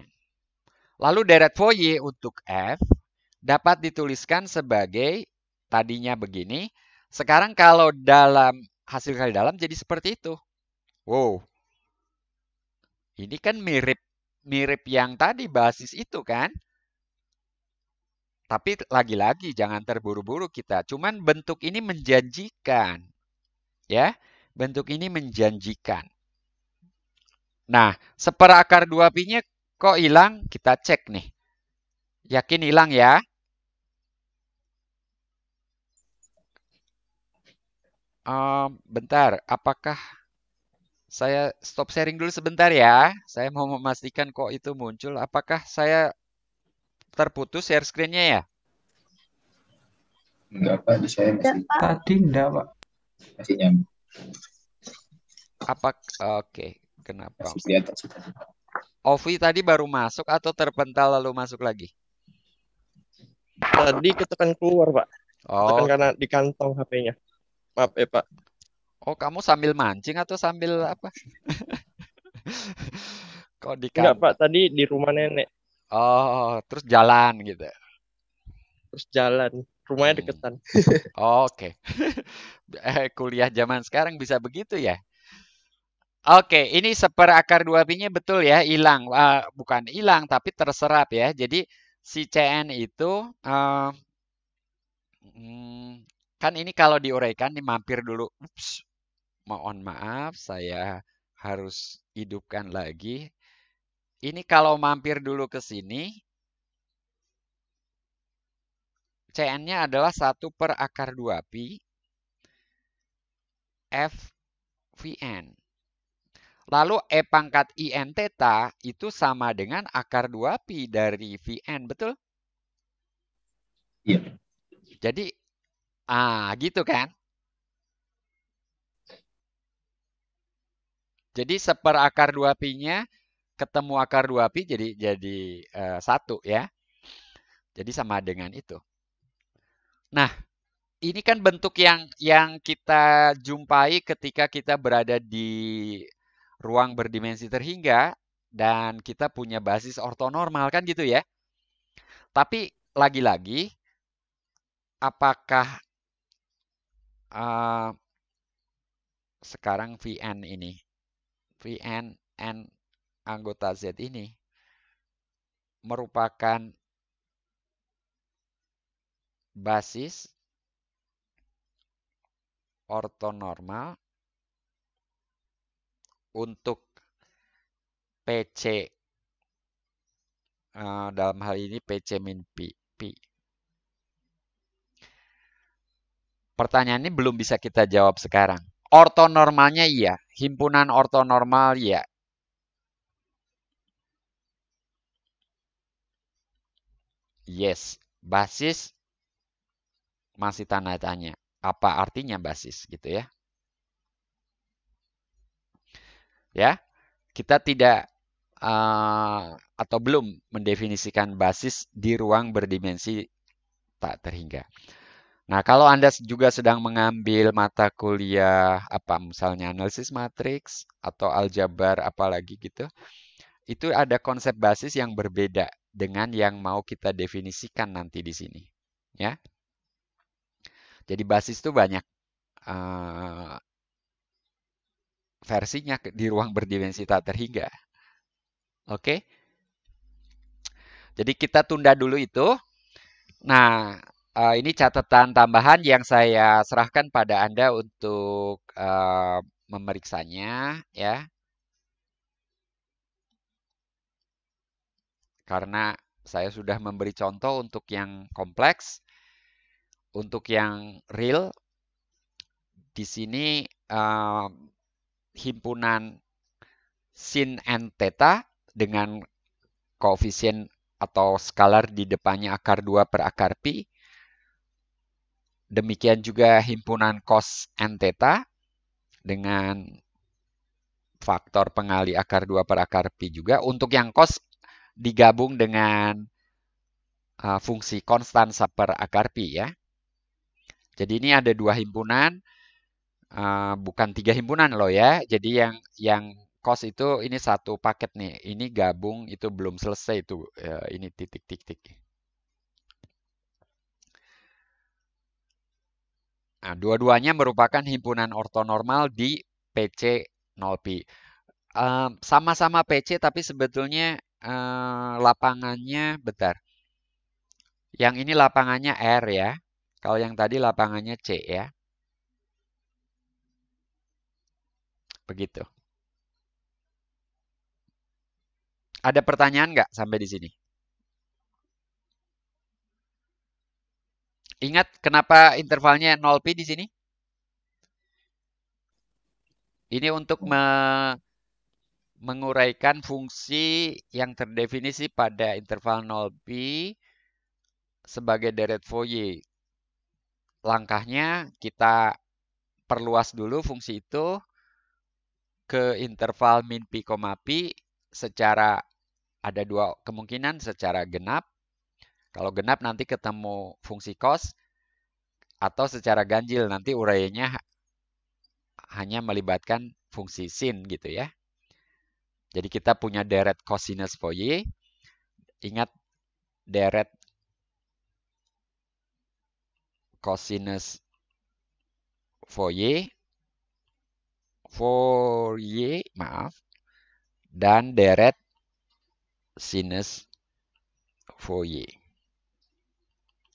Lalu deret Fourier untuk F dapat dituliskan sebagai tadinya begini. Sekarang kalau dalam hasil kali dalam jadi seperti itu. Wow. Ini kan mirip mirip yang tadi basis itu kan. Tapi lagi-lagi jangan terburu-buru kita. Cuman bentuk ini menjanjikan. Ya, bentuk ini menjanjikan. Nah, seperakar 2 pi-nya Kok hilang? Kita cek nih. Yakin hilang ya? Um, bentar, apakah saya stop sharing dulu sebentar ya? Saya mau memastikan kok itu muncul. Apakah saya terputus share screen-nya ya? Enggak, Pak. Di saya masih... Tadi enggak, Pak. Masih nyambung. Apa? Oke. Kenapa? Masih di atas. Ovi tadi baru masuk atau terpental lalu masuk lagi? Tadi ketekan keluar, Pak. Oh. Ketekan karena di kantong HP-nya. Maaf ya, Pak. Oh, kamu sambil mancing atau sambil apa? Kok di kantong? Enggak, Pak. Tadi di rumah nenek. Oh, terus jalan gitu. Terus jalan. Rumahnya hmm. deketan. Oh, oke. Okay. eh, kuliah zaman sekarang bisa begitu ya? Oke, ini seperakar 2pi-nya betul ya, hilang. Uh, bukan hilang, tapi terserap ya. Jadi si CN itu, uh, hmm, kan ini kalau diuraikan, ini mampir dulu. Ups, mohon maaf, saya harus hidupkan lagi. Ini kalau mampir dulu ke sini, CN-nya adalah satu per akar 2pi, FVN. Lalu E pangkat IN theta itu sama dengan akar 2pi dari VN, betul? Iya. Jadi, ah gitu kan? Jadi seper akar 2pi-nya ketemu akar 2pi jadi jadi eh, satu ya. Jadi sama dengan itu. Nah, ini kan bentuk yang yang kita jumpai ketika kita berada di ruang berdimensi terhingga, dan kita punya basis ortonormal kan gitu ya. Tapi lagi-lagi, apakah uh, sekarang VN ini, VN n anggota Z ini merupakan basis ortonormal untuk PC uh, eh, dalam hal ini PC min P. P. Pertanyaan ini belum bisa kita jawab sekarang. Ortonormalnya iya, himpunan ortonormal iya, Yes, basis masih tanda tanya. Apa artinya basis gitu ya? ya kita tidak uh, atau belum mendefinisikan basis di ruang berdimensi tak terhingga. Nah, kalau Anda juga sedang mengambil mata kuliah apa misalnya analisis matriks atau aljabar apalagi gitu, itu ada konsep basis yang berbeda dengan yang mau kita definisikan nanti di sini, ya. Jadi basis itu banyak. Uh, versinya di ruang berdimensi tak terhingga. Oke. Jadi kita tunda dulu itu. Nah, eh, ini catatan tambahan yang saya serahkan pada Anda untuk eh, memeriksanya ya. Karena saya sudah memberi contoh untuk yang kompleks, untuk yang real di sini eh, himpunan sin n theta dengan koefisien atau skalar di depannya akar 2 per akar pi. Demikian juga himpunan cos n theta dengan faktor pengali akar 2 per akar pi juga. Untuk yang cos digabung dengan uh, fungsi konstan per akar pi ya. Jadi ini ada dua himpunan Eh, bukan tiga himpunan loh ya. Jadi yang yang kos itu ini satu paket nih. Ini gabung itu belum selesai itu uh, eh, ini titik-titik. Nah, dua-duanya merupakan himpunan ortonormal di PC 0P. Eh, sama-sama PC tapi sebetulnya uh, lapangannya betar. Yang ini lapangannya R ya. Kalau yang tadi lapangannya C ya. Begitu. Ada pertanyaan nggak sampai di sini? Ingat kenapa intervalnya 0P di sini? Ini untuk me menguraikan fungsi yang terdefinisi pada interval 0P sebagai deret Fourier. Langkahnya kita perluas dulu fungsi itu ke interval min pi, pi secara ada dua kemungkinan secara genap. Kalau genap nanti ketemu fungsi cos atau secara ganjil nanti urainya hanya melibatkan fungsi sin gitu ya. Jadi kita punya deret cosinus Fourier. Ingat deret cosinus Fourier Fourier, maaf, dan deret sinus Fourier.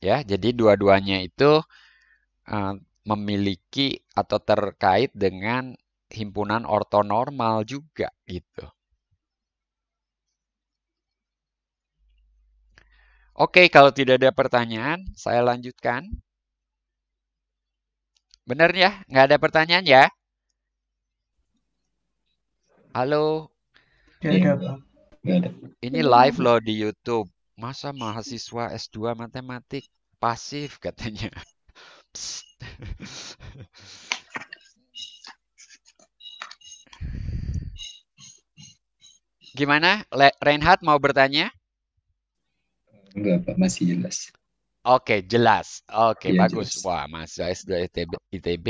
Ya, jadi dua-duanya itu uh, memiliki atau terkait dengan himpunan ortonormal juga gitu. Oke, kalau tidak ada pertanyaan, saya lanjutkan. Benar ya? Nggak ada pertanyaan ya? Halo. Ini live loh di YouTube. Masa mahasiswa S2 matematik pasif katanya. Gimana? Le Reinhard mau bertanya? Enggak, Pak. Masih jelas. Oke, okay, jelas. Oke, okay, ya, bagus. Jelas. Wah, mahasiswa S2 ITB, ITB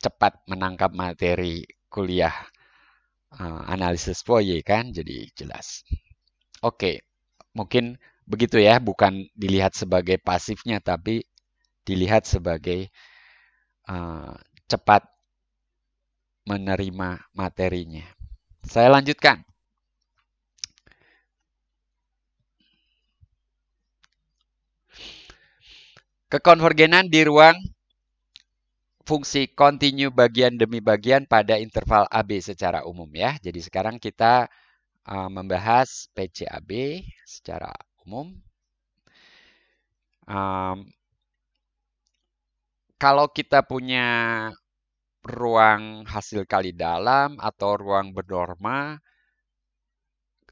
cepat menangkap materi kuliah uh, analisis foye kan jadi jelas. Oke, mungkin begitu ya, bukan dilihat sebagai pasifnya tapi dilihat sebagai uh, cepat menerima materinya. Saya lanjutkan. Kekonvergenan di ruang fungsi continue bagian demi bagian pada interval AB secara umum ya. Jadi sekarang kita uh, membahas PCAB secara umum. Um, kalau kita punya ruang hasil kali dalam atau ruang bernorma,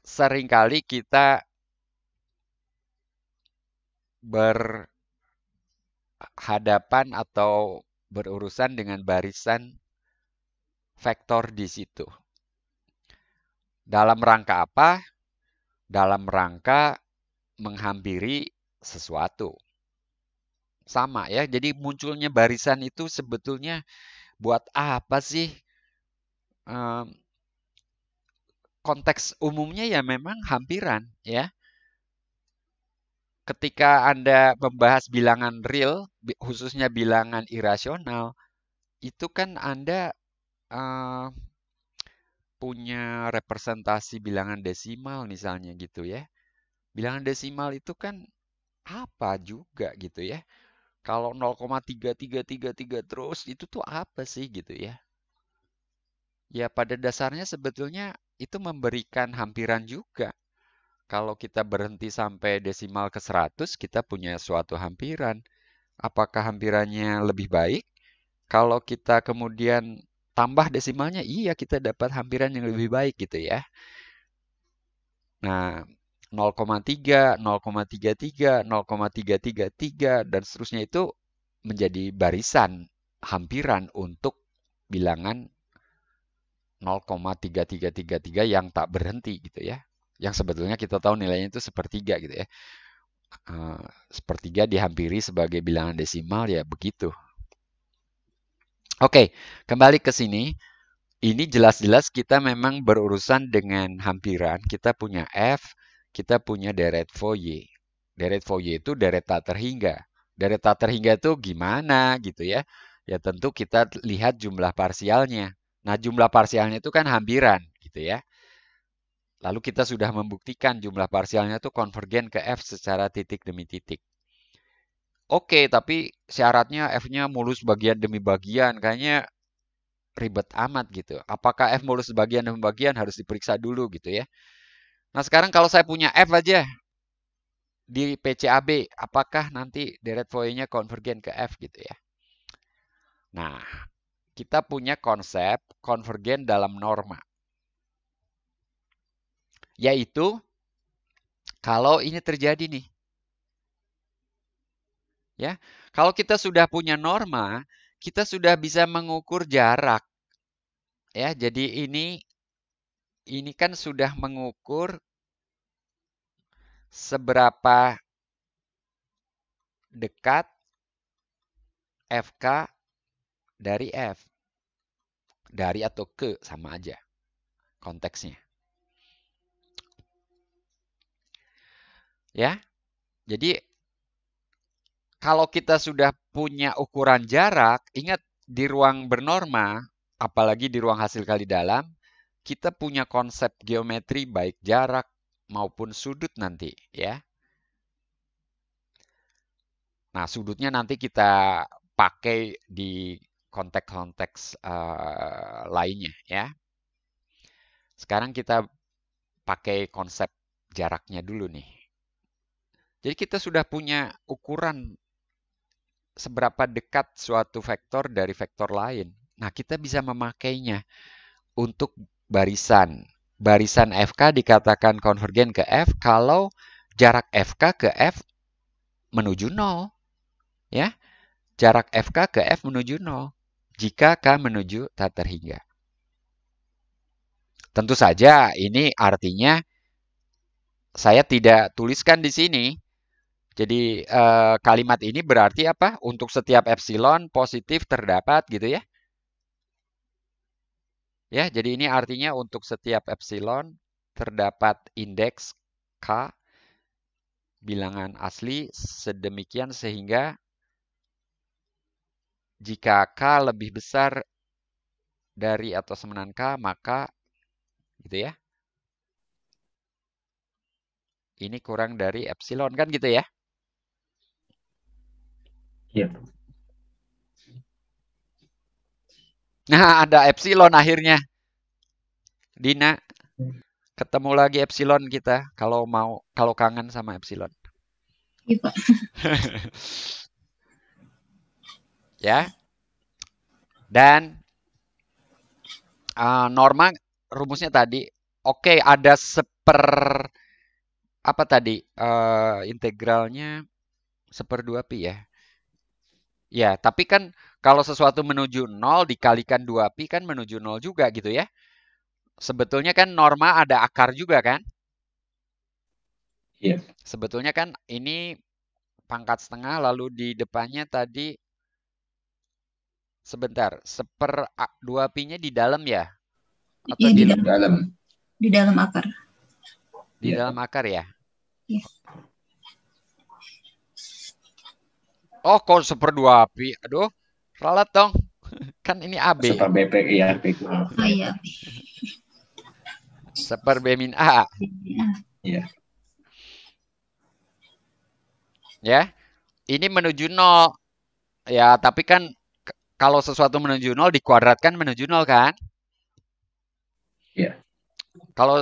seringkali kita berhadapan atau berurusan dengan barisan vektor di situ. Dalam rangka apa? Dalam rangka menghampiri sesuatu. Sama ya, jadi munculnya barisan itu sebetulnya buat apa sih? konteks umumnya ya memang hampiran ya ketika Anda membahas bilangan real, khususnya bilangan irasional, itu kan Anda uh, punya representasi bilangan desimal misalnya gitu ya. Bilangan desimal itu kan apa juga gitu ya. Kalau 0,3333 terus itu tuh apa sih gitu ya. Ya pada dasarnya sebetulnya itu memberikan hampiran juga kalau kita berhenti sampai desimal ke 100, kita punya suatu hampiran. Apakah hampirannya lebih baik? Kalau kita kemudian tambah desimalnya, iya kita dapat hampiran yang lebih baik gitu ya. Nah, 0,3, 0,33, 0,333 dan seterusnya itu menjadi barisan hampiran untuk bilangan 0,3333 yang tak berhenti gitu ya yang sebetulnya kita tahu nilainya itu sepertiga gitu ya. Eh, sepertiga dihampiri sebagai bilangan desimal ya begitu. Oke, kembali ke sini. Ini jelas-jelas kita memang berurusan dengan hampiran. Kita punya F, kita punya deret y Deret y itu deret tak terhingga. Deret tak terhingga itu gimana gitu ya? Ya tentu kita lihat jumlah parsialnya. Nah, jumlah parsialnya itu kan hampiran gitu ya. Lalu kita sudah membuktikan jumlah parsialnya itu konvergen ke F secara titik demi titik. Oke, tapi syaratnya F-nya mulus bagian demi bagian. Kayaknya ribet amat gitu. Apakah F mulus bagian demi bagian harus diperiksa dulu gitu ya. Nah sekarang kalau saya punya F aja di PCAB, apakah nanti deret foyenya konvergen ke F gitu ya. Nah, kita punya konsep konvergen dalam norma. Yaitu kalau ini terjadi nih. Ya, kalau kita sudah punya norma, kita sudah bisa mengukur jarak. Ya, jadi ini ini kan sudah mengukur seberapa dekat FK dari F. Dari atau ke sama aja konteksnya. Ya. Jadi kalau kita sudah punya ukuran jarak, ingat di ruang bernorma, apalagi di ruang hasil kali dalam, kita punya konsep geometri baik jarak maupun sudut nanti, ya. Nah, sudutnya nanti kita pakai di konteks-konteks uh, lainnya, ya. Sekarang kita pakai konsep jaraknya dulu nih. Jadi kita sudah punya ukuran seberapa dekat suatu vektor dari vektor lain. Nah, kita bisa memakainya untuk barisan. Barisan FK dikatakan konvergen ke F kalau jarak FK ke F menuju 0. Ya. Jarak FK ke F menuju 0 jika K menuju tak terhingga. Tentu saja ini artinya saya tidak tuliskan di sini jadi eh, kalimat ini berarti apa? Untuk setiap epsilon positif terdapat gitu ya. Ya, jadi ini artinya untuk setiap epsilon terdapat indeks K bilangan asli sedemikian sehingga jika K lebih besar dari atau semenan K, maka gitu ya. Ini kurang dari epsilon kan gitu ya. Iya. Nah, ada epsilon akhirnya. Dina, ketemu lagi epsilon kita kalau mau kalau kangen sama epsilon. Iya, ya. Dan uh, norma rumusnya tadi, oke okay, ada seper apa tadi uh, integralnya seper dua pi ya Ya, tapi kan kalau sesuatu menuju nol dikalikan 2pi kan menuju nol juga gitu ya. Sebetulnya kan norma ada akar juga kan? Iya. Yes. Sebetulnya kan ini pangkat setengah lalu di depannya tadi sebentar, seper dua pi nya di dalam ya? Atau iya, di, di dalam. Di dalam akar. Di ya. dalam akar ya? Iya. Yes. Oh, super dua api. Aduh, ralat dong. Kan ini AB. Super BP ya, AP. iya. Oh, iya super B min A. Iya. Ya. Ini menuju nol. Ya, tapi kan kalau sesuatu menuju nol dikuadratkan menuju nol kan? Iya. Kalau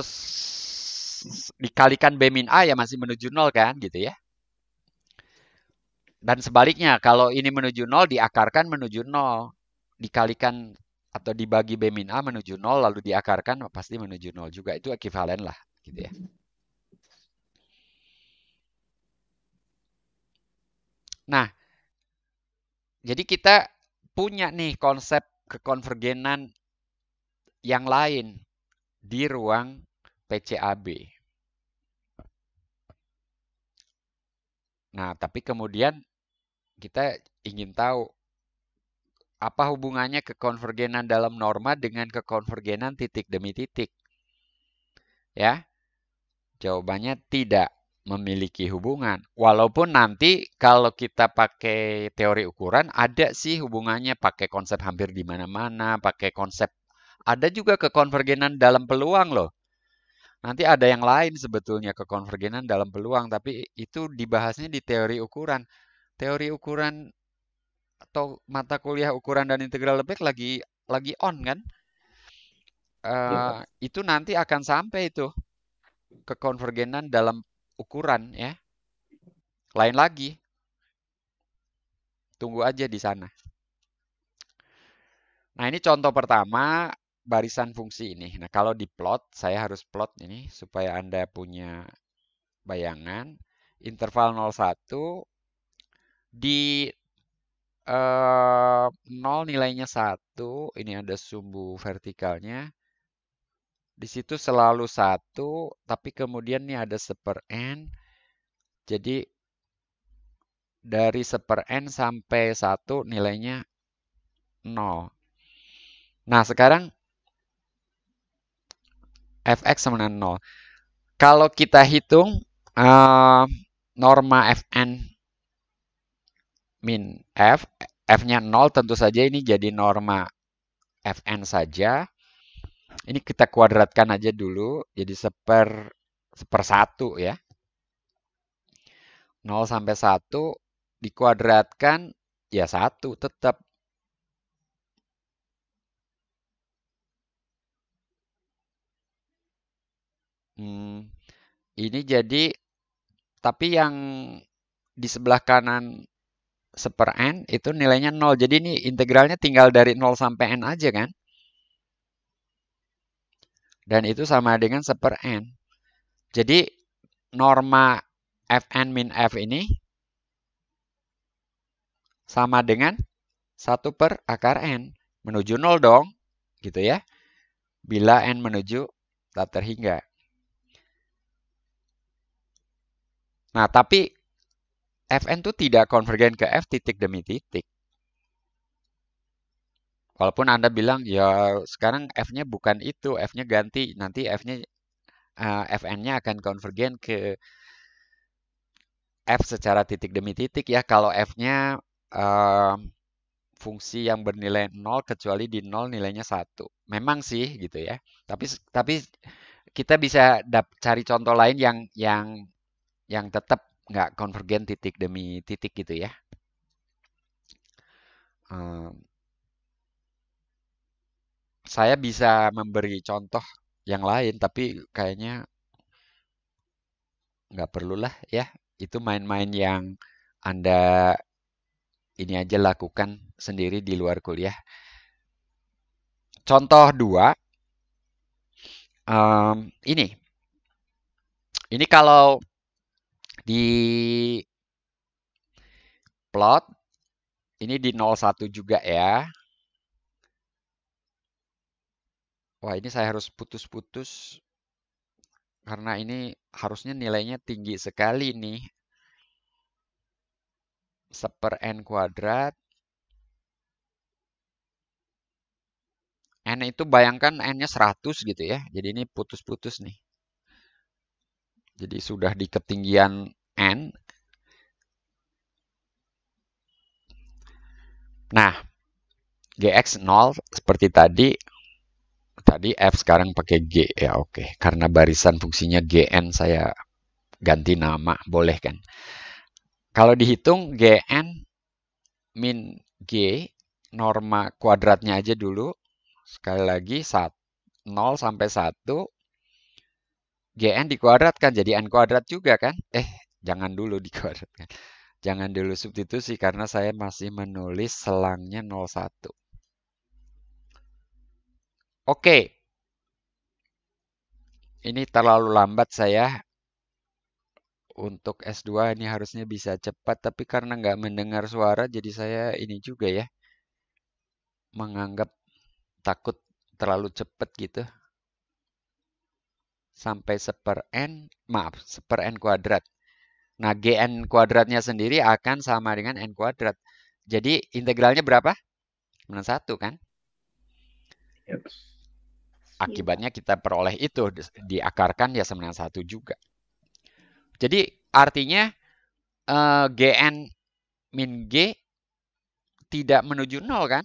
dikalikan B min A ya masih menuju nol kan gitu ya? Dan sebaliknya, kalau ini menuju nol, diakarkan menuju nol. Dikalikan atau dibagi B min A menuju nol, lalu diakarkan oh, pasti menuju nol juga. Itu ekivalen lah. gitu ya. Nah, jadi kita punya nih konsep kekonvergenan yang lain di ruang PCAB. Nah, tapi kemudian kita ingin tahu apa hubungannya kekonvergenan dalam norma dengan kekonvergenan titik demi titik? Ya. Jawabannya tidak memiliki hubungan. Walaupun nanti kalau kita pakai teori ukuran ada sih hubungannya pakai konsep hampir di mana-mana, pakai konsep ada juga kekonvergenan dalam peluang loh. Nanti ada yang lain sebetulnya kekonvergenan dalam peluang, tapi itu dibahasnya di teori ukuran teori ukuran atau mata kuliah ukuran dan integral lebih lagi lagi on kan? Uh, ya. itu nanti akan sampai itu ke konvergenan dalam ukuran ya. Lain lagi. Tunggu aja di sana. Nah, ini contoh pertama barisan fungsi ini. Nah, kalau di plot, saya harus plot ini supaya Anda punya bayangan. Interval 01 di uh, eh, 0 nilainya 1, ini ada sumbu vertikalnya. Di situ selalu 1, tapi kemudian ini ada seper n. Jadi dari seper n sampai 1 nilainya 0. Nah, sekarang fx sama dengan 0. Kalau kita hitung uh, norma fn min f, f-nya 0 tentu saja ini jadi norma fn saja. Ini kita kuadratkan aja dulu, jadi seper seper 1 ya. 0 sampai 1 dikuadratkan ya 1 tetap Hmm, ini jadi, tapi yang di sebelah kanan seper n itu nilainya nol Jadi ini integralnya tinggal dari nol sampai n aja kan. Dan itu sama dengan seper n. Jadi norma fn min f ini sama dengan satu per akar n. Menuju nol dong, gitu ya. Bila n menuju tak terhingga. Nah, tapi Fn itu tidak konvergen ke F titik demi titik. Walaupun Anda bilang, ya sekarang F-nya bukan itu, F-nya ganti, nanti F-nya uh, Fn-nya akan konvergen ke F secara titik demi titik ya. Kalau F-nya uh, fungsi yang bernilai 0 kecuali di 0 nilainya 1. Memang sih gitu ya. Tapi tapi kita bisa dap, cari contoh lain yang yang yang tetap nggak konvergen titik demi titik gitu ya. saya bisa memberi contoh yang lain, tapi kayaknya nggak perlulah ya. Itu main-main yang Anda ini aja lakukan sendiri di luar kuliah. Contoh dua, um, ini. Ini kalau di plot ini di 01 juga ya. Wah, ini saya harus putus-putus karena ini harusnya nilainya tinggi sekali nih. Seper n kuadrat. N itu bayangkan n-nya 100 gitu ya. Jadi ini putus-putus nih. Jadi sudah di ketinggian N. Nah, GX 0 seperti tadi. Tadi F sekarang pakai G. Ya oke, okay. karena barisan fungsinya GN saya ganti nama. Boleh kan? Kalau dihitung GN min G norma kuadratnya aja dulu. Sekali lagi 0 sampai 1 GN dikuadratkan jadi N kuadrat juga kan? Eh, jangan dulu dikuadratkan. Jangan dulu substitusi karena saya masih menulis selangnya 01. Oke. Ini terlalu lambat saya. Untuk S2 ini harusnya bisa cepat. Tapi karena nggak mendengar suara jadi saya ini juga ya. Menganggap takut terlalu cepat gitu sampai seper n, maaf, seper n kuadrat. Nah, gn kuadratnya sendiri akan sama dengan n kuadrat. Jadi integralnya berapa? Minus 1 kan? Akibatnya kita peroleh itu diakarkan ya sama dengan 1 juga. Jadi artinya uh, gn min g tidak menuju nol kan?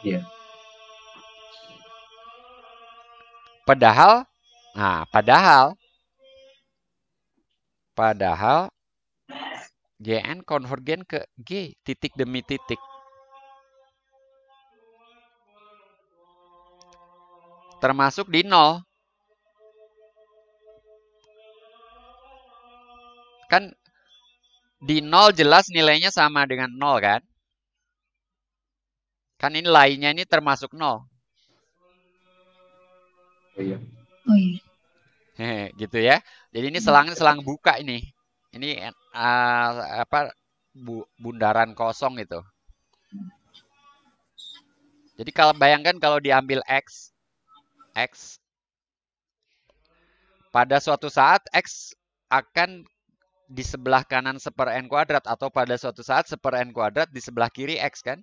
Yeah. Padahal, nah, padahal, padahal GN konvergen ke G titik demi titik. Termasuk di nol. Kan di nol jelas nilainya sama dengan nol kan? Kan ini lainnya ini termasuk nol iya. Oh iya. gitu ya. Jadi ini selang-selang iya. buka ini. Ini uh, apa bu, bundaran kosong itu. Jadi kalau bayangkan kalau diambil x x pada suatu saat x akan di sebelah kanan seper n kuadrat atau pada suatu saat seper n kuadrat di sebelah kiri x kan?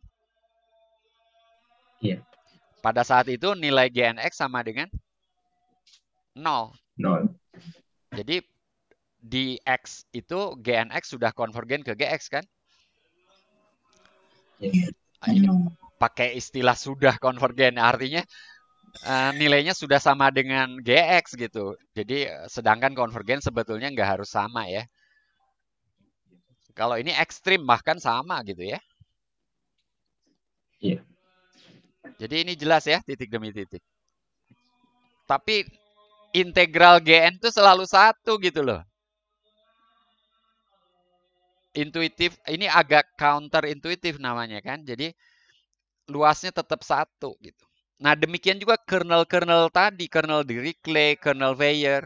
Iya. Pada saat itu nilai GNX sama dengan nol. Jadi di X itu GNX sudah konvergen ke GX kan? Yeah. Ini pakai istilah sudah konvergen artinya uh, nilainya sudah sama dengan GX gitu. Jadi eh, sedangkan konvergen sebetulnya nggak harus sama ya. Kalau ini ekstrim bahkan sama gitu ya. Iya. Jadi ini jelas ya titik demi titik. Tapi integral GN itu selalu satu gitu loh. Intuitif, ini agak counter intuitif namanya kan. Jadi luasnya tetap satu gitu. Nah demikian juga kernel-kernel tadi, kernel Dirichlet, kernel Weyer.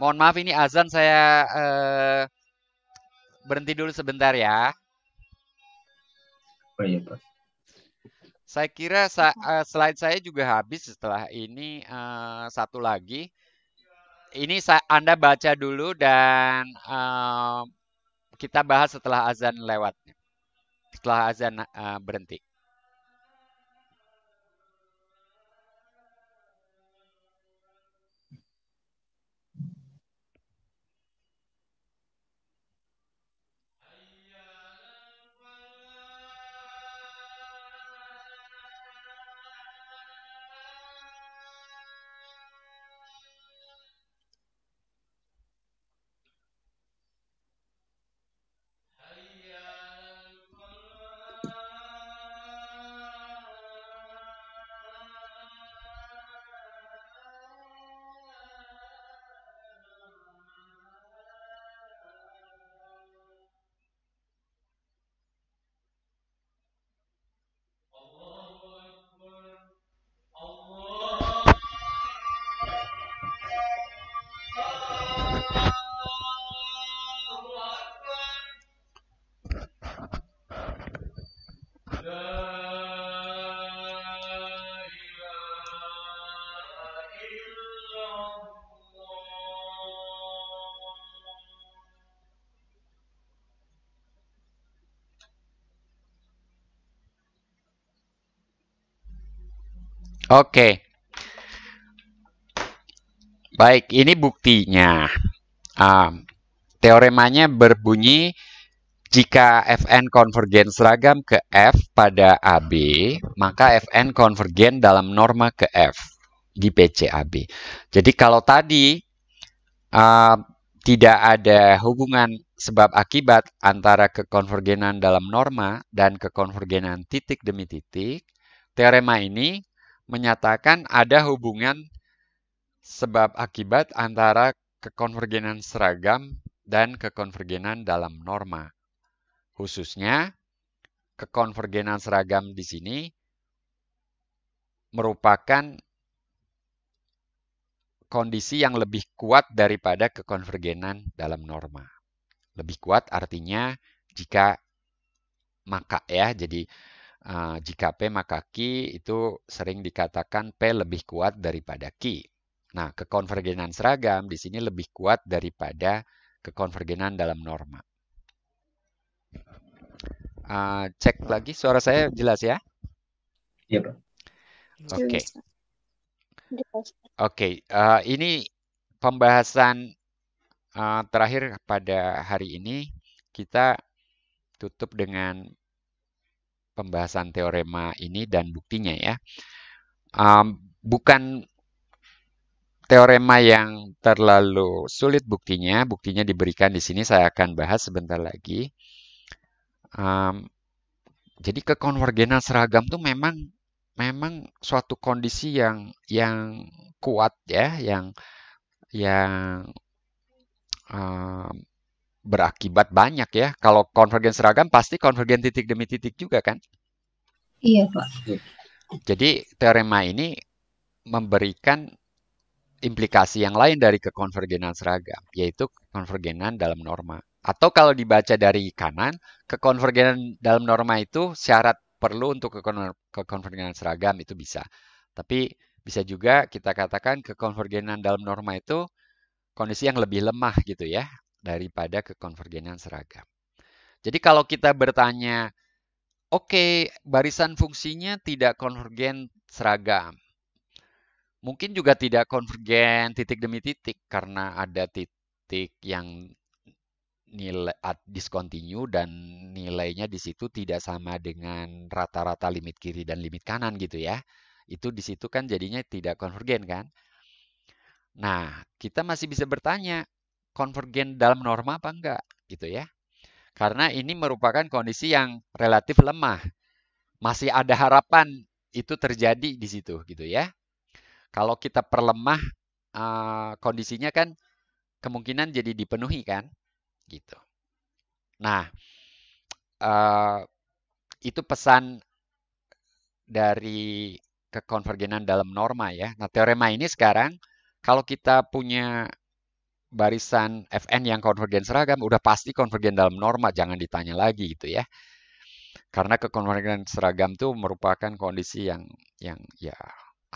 Mohon maaf ini azan saya eh, berhenti dulu sebentar ya. Oh iya Pak. Saya kira sa eh, slide saya juga habis setelah ini uh, satu lagi. Ini Anda baca dulu dan uh, kita bahas setelah azan lewat. Setelah azan uh, berhenti. Oke. Baik, ini buktinya. Um, teoremanya berbunyi jika Fn konvergen seragam ke F pada AB, maka Fn konvergen dalam norma ke F di pc ab. Jadi kalau tadi uh, tidak ada hubungan sebab akibat antara kekonvergenan dalam norma dan kekonvergenan titik demi titik, teorema ini menyatakan ada hubungan sebab akibat antara kekonvergenan seragam dan kekonvergenan dalam norma. Khususnya, kekonvergenan seragam di sini merupakan kondisi yang lebih kuat daripada kekonvergenan dalam norma. Lebih kuat artinya jika maka ya, jadi Eh, jika P maka Q itu sering dikatakan P lebih kuat daripada Q. Nah, kekonvergenan seragam di sini lebih kuat daripada kekonvergenan dalam norma. Uh, cek lagi suara saya jelas ya? Iya, Pak. Oke. Iya, Oke, eh, ini pembahasan uh, terakhir pada hari ini kita tutup dengan pembahasan teorema ini dan buktinya ya. Um, bukan teorema yang terlalu sulit buktinya, buktinya diberikan di sini saya akan bahas sebentar lagi. Um, jadi kekonvergenan seragam tuh memang memang suatu kondisi yang yang kuat ya, yang yang um, berakibat banyak ya. Kalau konvergen seragam pasti konvergen titik demi titik juga kan? Iya, Pak. Jadi teorema ini memberikan implikasi yang lain dari kekonvergenan seragam, yaitu konvergenan dalam norma. Atau kalau dibaca dari kanan, kekonvergenan dalam norma itu syarat perlu untuk kekonvergenan seragam itu bisa. Tapi bisa juga kita katakan kekonvergenan dalam norma itu kondisi yang lebih lemah gitu ya daripada kekonvergenan seragam. Jadi kalau kita bertanya, oke okay, barisan fungsinya tidak konvergen seragam. Mungkin juga tidak konvergen titik demi titik karena ada titik yang nilai at discontinue dan nilainya di situ tidak sama dengan rata-rata limit kiri dan limit kanan gitu ya. Itu di situ kan jadinya tidak konvergen kan. Nah, kita masih bisa bertanya, konvergen dalam norma apa enggak gitu ya. Karena ini merupakan kondisi yang relatif lemah. Masih ada harapan itu terjadi di situ gitu ya. Kalau kita perlemah eh, kondisinya kan kemungkinan jadi dipenuhi kan gitu. Nah, eh, itu pesan dari kekonvergenan dalam norma ya. Nah, teorema ini sekarang kalau kita punya barisan FN yang konvergen seragam udah pasti konvergen dalam norma, jangan ditanya lagi gitu ya. Karena kekonvergen seragam itu merupakan kondisi yang yang ya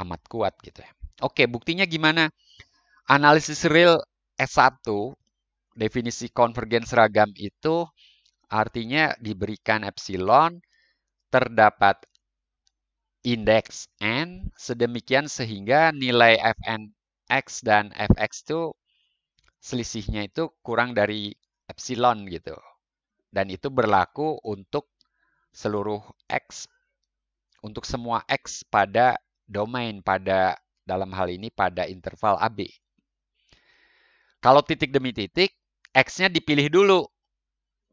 amat kuat gitu ya. Oke, buktinya gimana? Analisis real S1 definisi konvergen seragam itu artinya diberikan epsilon terdapat indeks n sedemikian sehingga nilai fn x dan fx itu selisihnya itu kurang dari epsilon gitu. Dan itu berlaku untuk seluruh x untuk semua x pada domain pada dalam hal ini pada interval AB. Kalau titik demi titik, x-nya dipilih dulu.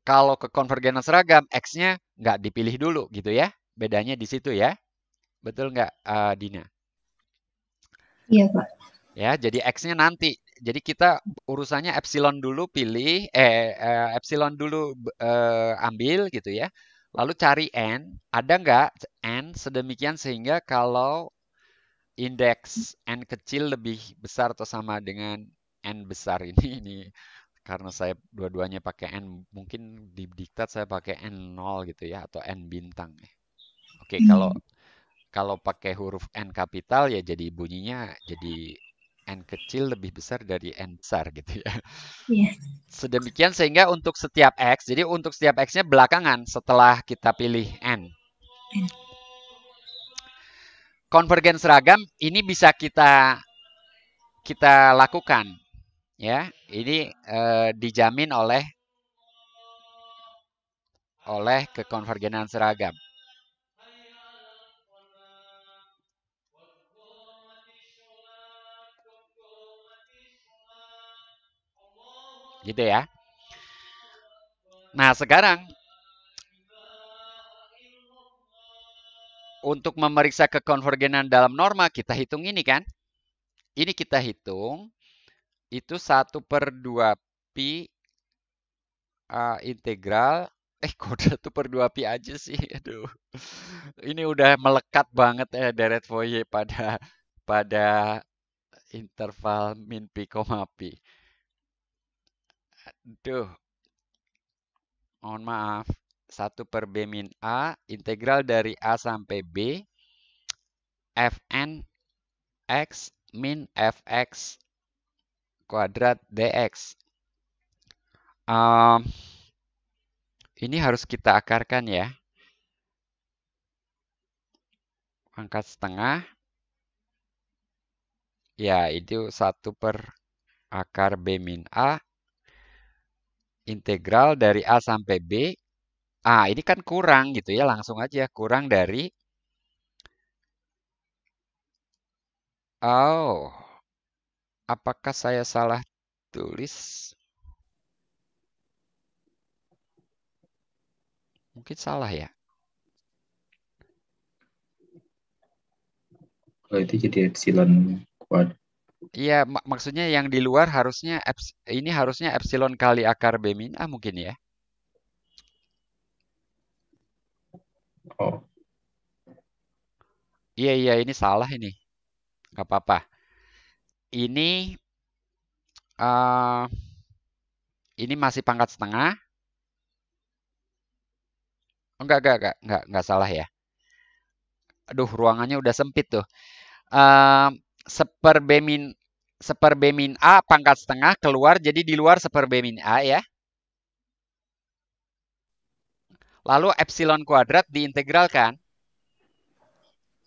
Kalau ke konvergenan seragam, x-nya nggak dipilih dulu gitu ya. Bedanya di situ ya. Betul nggak, uh, Dina? Iya, Pak. Ya, jadi x-nya nanti jadi kita urusannya epsilon dulu pilih eh, eh epsilon dulu eh, ambil gitu ya. Lalu cari n, ada nggak n sedemikian sehingga kalau indeks n kecil lebih besar atau sama dengan n besar ini ini karena saya dua-duanya pakai n mungkin di diktat saya pakai n 0 gitu ya atau n bintang ya. oke kalau hmm. kalau pakai huruf n kapital ya jadi bunyinya jadi n kecil lebih besar dari n besar gitu ya. Yes. Iya. Sedemikian sehingga untuk setiap x, jadi untuk setiap x-nya belakangan setelah kita pilih n. Iya. Konvergen seragam ini bisa kita kita lakukan ya. Ini eh, dijamin oleh oleh kekonvergenan seragam. Gitu ya. Nah, sekarang untuk memeriksa kekonvergenan dalam norma, kita hitung ini kan. Ini kita hitung, itu satu per dua pi uh, integral. Eh, kok 1 per 2pi aja sih? Aduh, ini udah melekat banget ya deret Fourier pada pada interval min pi, koma pi. Duh, mohon maaf. 1 per B min A, integral dari A sampai B, Fn X min Fx kuadrat dx. Um, ini harus kita akarkan ya. Angkat setengah. Ya, itu 1 per akar B min A integral dari A sampai B. Ah, ini kan kurang gitu ya, langsung aja kurang dari Oh. Apakah saya salah tulis? Mungkin salah ya. oh, itu jadi epsilon kuadrat. Iya, mak maksudnya yang di luar harusnya ini harusnya epsilon kali akar b min a mungkin ya. Oh. Iya iya ini salah ini. Gak apa-apa. Ini uh, ini masih pangkat setengah. Enggak oh, enggak enggak enggak enggak salah ya. Aduh ruangannya udah sempit tuh. Uh, seper B A pangkat setengah keluar jadi di luar seper B A ya. Lalu epsilon kuadrat diintegralkan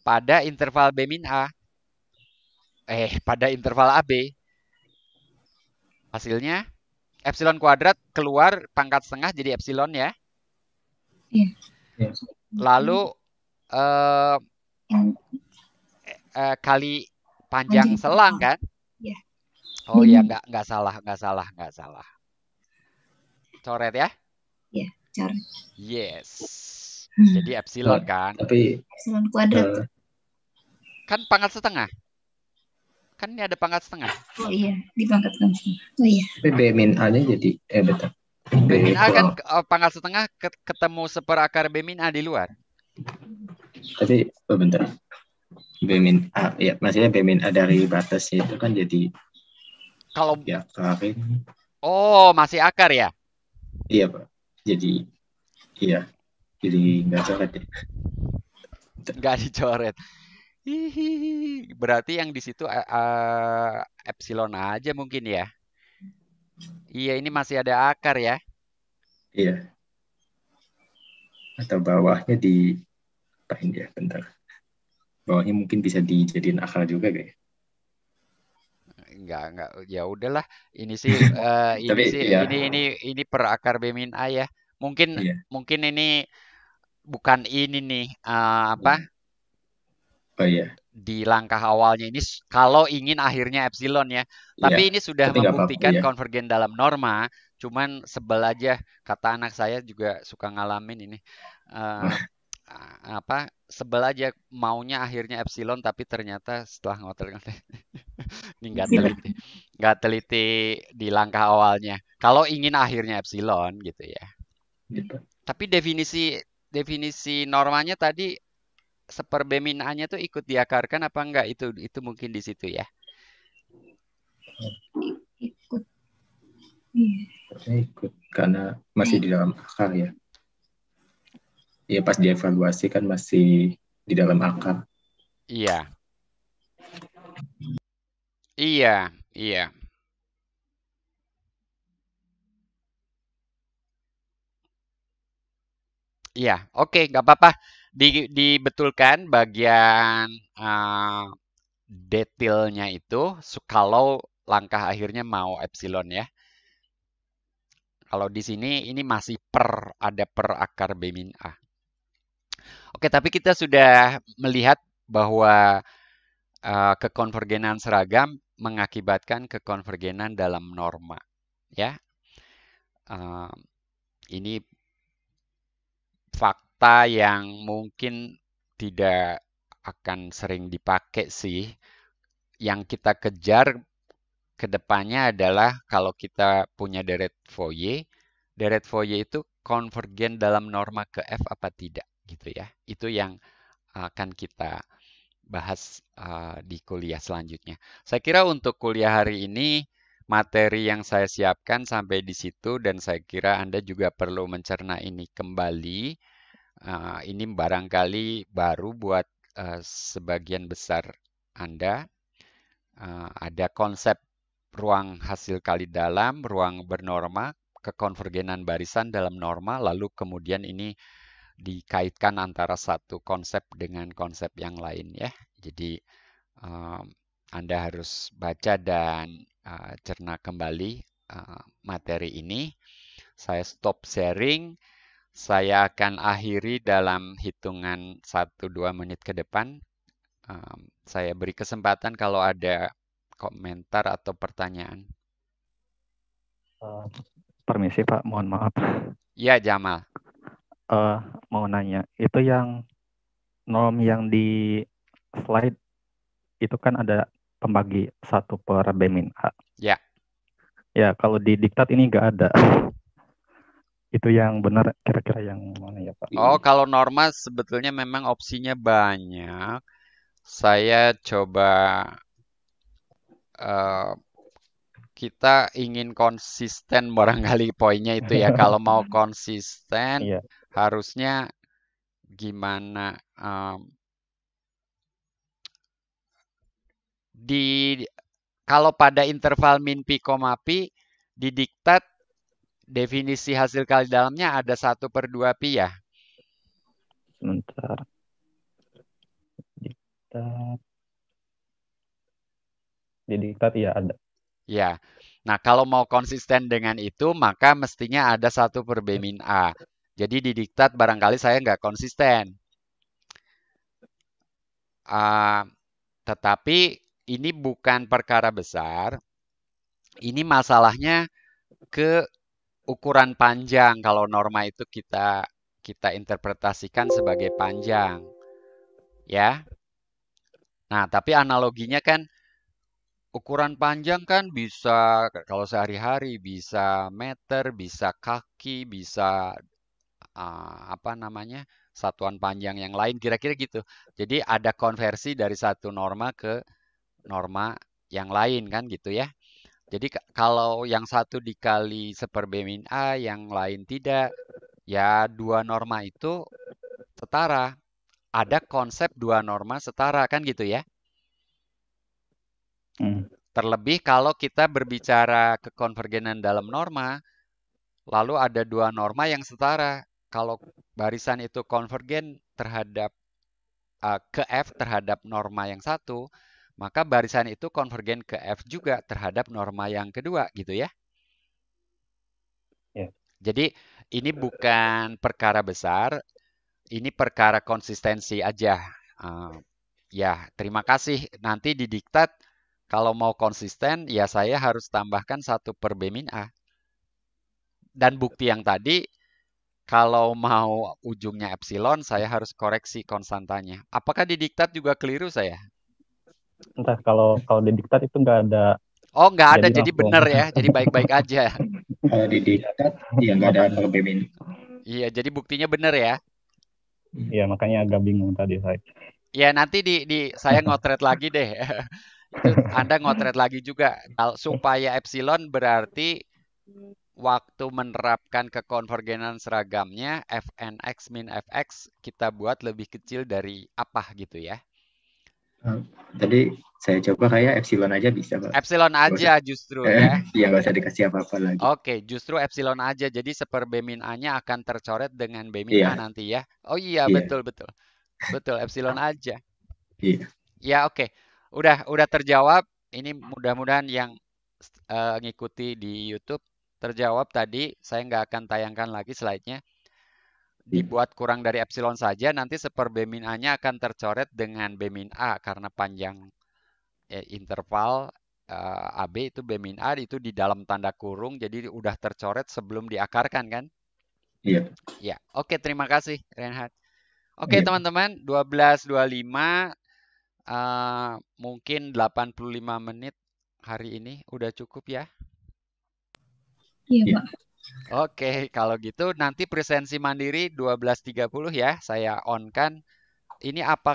pada interval bemin A. Eh, pada interval AB. Hasilnya epsilon kuadrat keluar pangkat setengah jadi epsilon ya. Iya. Iya. Lalu eh, eh, kali Panjang, selang kan? Iya. Oh iya, hmm. nggak nggak salah, nggak salah, nggak salah. Coret ya? Iya, coret. Yes. Hmm. Jadi epsilon nah, kan? Tapi epsilon kuadrat. Uh, kan pangkat setengah. Kan ini ada pangkat setengah. Oh iya, di pangkat setengah. Oh iya. Tapi B min A-nya jadi eh betul. B min A kan oh, pangkat setengah ketemu seperakar akar B min A di luar. Tapi oh, bentar. B min A ya maksudnya B min A dari batas itu kan jadi kalau ya kering oh masih akar ya iya pak jadi iya jadi nggak coret ya. nggak dicoret Hihihi. berarti yang di situ uh, epsilon aja mungkin ya iya ini masih ada akar ya iya atau bawahnya di apa ya bentar bawahnya mungkin bisa dijadiin akar juga gak ya? Enggak, enggak. ya udahlah ini sih uh, ini Tapi, sih ya. ini ini ini per akar bemin a ya mungkin iya. mungkin ini bukan ini nih uh, apa oh iya di langkah awalnya ini kalau ingin akhirnya epsilon ya iya. tapi ini sudah Tapi membuktikan apa -apa, iya. konvergen dalam norma cuman sebel aja kata anak saya juga suka ngalamin ini uh, apa sebel aja maunya akhirnya epsilon tapi ternyata setelah ngotel kan, ini nggak teliti nggak teliti di langkah awalnya kalau ingin akhirnya epsilon gitu ya gitu. tapi definisi definisi normanya tadi seperbeminaannya tuh ikut diakarkan apa enggak itu itu mungkin di situ ya ikut iya. karena masih di dalam akar ya Iya pas dievaluasi kan masih di dalam akar. Iya. Iya, iya. Iya, oke, nggak apa-apa. Di, dibetulkan bagian uh, detailnya itu kalau langkah akhirnya mau epsilon ya. Kalau di sini ini masih per ada per akar b min a. Oke, tapi kita sudah melihat bahwa uh, kekonvergenan seragam mengakibatkan kekonvergenan dalam norma, ya. Uh, ini fakta yang mungkin tidak akan sering dipakai sih. Yang kita kejar kedepannya adalah kalau kita punya deret Fourier, deret Fourier itu konvergen dalam norma ke F apa tidak gitu ya. Itu yang akan kita bahas uh, di kuliah selanjutnya. Saya kira untuk kuliah hari ini materi yang saya siapkan sampai di situ dan saya kira Anda juga perlu mencerna ini kembali. Uh, ini barangkali baru buat uh, sebagian besar Anda. Uh, ada konsep ruang hasil kali dalam, ruang bernorma, kekonvergenan barisan dalam norma, lalu kemudian ini dikaitkan antara satu konsep dengan konsep yang lain ya. Jadi uh, Anda harus baca dan uh, cerna kembali uh, materi ini. Saya stop sharing. Saya akan akhiri dalam hitungan 1-2 menit ke depan. Um, saya beri kesempatan kalau ada komentar atau pertanyaan. Uh, permisi Pak, mohon maaf. Ya Jamal uh, mau nanya, itu yang norm yang di slide itu kan ada pembagi satu per B min A. Ya. Ya, kalau di diktat ini nggak ada. itu yang benar kira-kira yang mana ya Pak? Oh, kalau norma sebetulnya memang opsinya banyak. Saya coba uh, kita ingin konsisten barangkali poinnya itu ya. kalau mau konsisten. Yeah harusnya gimana um, di kalau pada interval min pi koma pi didiktat definisi hasil kali dalamnya ada satu per dua pi ya. Sebentar. Diktat. Didiktat ya ada. Ya. Nah, kalau mau konsisten dengan itu, maka mestinya ada satu per B min A. Jadi didiktat barangkali saya nggak konsisten. Uh, tetapi ini bukan perkara besar. Ini masalahnya ke ukuran panjang kalau norma itu kita kita interpretasikan sebagai panjang. Ya. Nah, tapi analoginya kan ukuran panjang kan bisa kalau sehari-hari bisa meter, bisa kaki, bisa uh, apa namanya satuan panjang yang lain kira-kira gitu. Jadi ada konversi dari satu norma ke norma yang lain kan gitu ya. Jadi kalau yang satu dikali seper b min a, yang lain tidak, ya dua norma itu setara. Ada konsep dua norma setara kan gitu ya. Hmm. Terlebih kalau kita berbicara kekonvergenan dalam norma, lalu ada dua norma yang setara kalau barisan itu konvergen terhadap uh, ke F terhadap norma yang satu, maka barisan itu konvergen ke F juga terhadap norma yang kedua gitu ya. ya. Jadi ini eh. bukan perkara besar, ini perkara konsistensi aja. Uh, ya, terima kasih. Nanti didiktat kalau mau konsisten, ya saya harus tambahkan satu per B min A. Dan bukti yang tadi kalau mau ujungnya epsilon, saya harus koreksi konstantanya. Apakah di diktat juga keliru saya? Entah kalau kalau di diktat itu nggak ada. Oh nggak ada, jadi, jadi benar ya, jadi baik-baik aja. Kalau diktat ya nggak ada kalau Iya, jadi buktinya benar ya. Iya, makanya agak bingung tadi saya. Iya, nanti di di saya ngotret lagi deh. Anda ngotret lagi juga. Supaya epsilon berarti waktu menerapkan kekonvergenan seragamnya fnx min fx kita buat lebih kecil dari apa gitu ya? Oh, tadi saya coba kayak epsilon aja bisa pak. Epsilon aja usah, justru eh, ya. Iya nggak usah dikasih apa-apa lagi. Oke, justru epsilon aja. Jadi seper b min a-nya akan tercoret dengan b min a iya. nanti ya. Oh iya yeah. betul betul betul epsilon aja. Iya. Yeah. Ya oke, okay. udah udah terjawab. Ini mudah-mudahan yang uh, ngikuti di YouTube terjawab tadi, saya nggak akan tayangkan lagi slide-nya. Iya. Dibuat kurang dari epsilon saja, nanti seper B min A-nya akan tercoret dengan B min A karena panjang eh, interval eh, AB itu B min A itu di dalam tanda kurung, jadi udah tercoret sebelum diakarkan kan? Iya. Yeah. Ya, oke terima kasih Renhat. Oke yeah. teman-teman, 12.25 uh, eh, mungkin 85 menit hari ini udah cukup ya. Iya, iya, Pak. Oke, kalau gitu nanti presensi mandiri 12.30 ya, saya on kan. Ini apa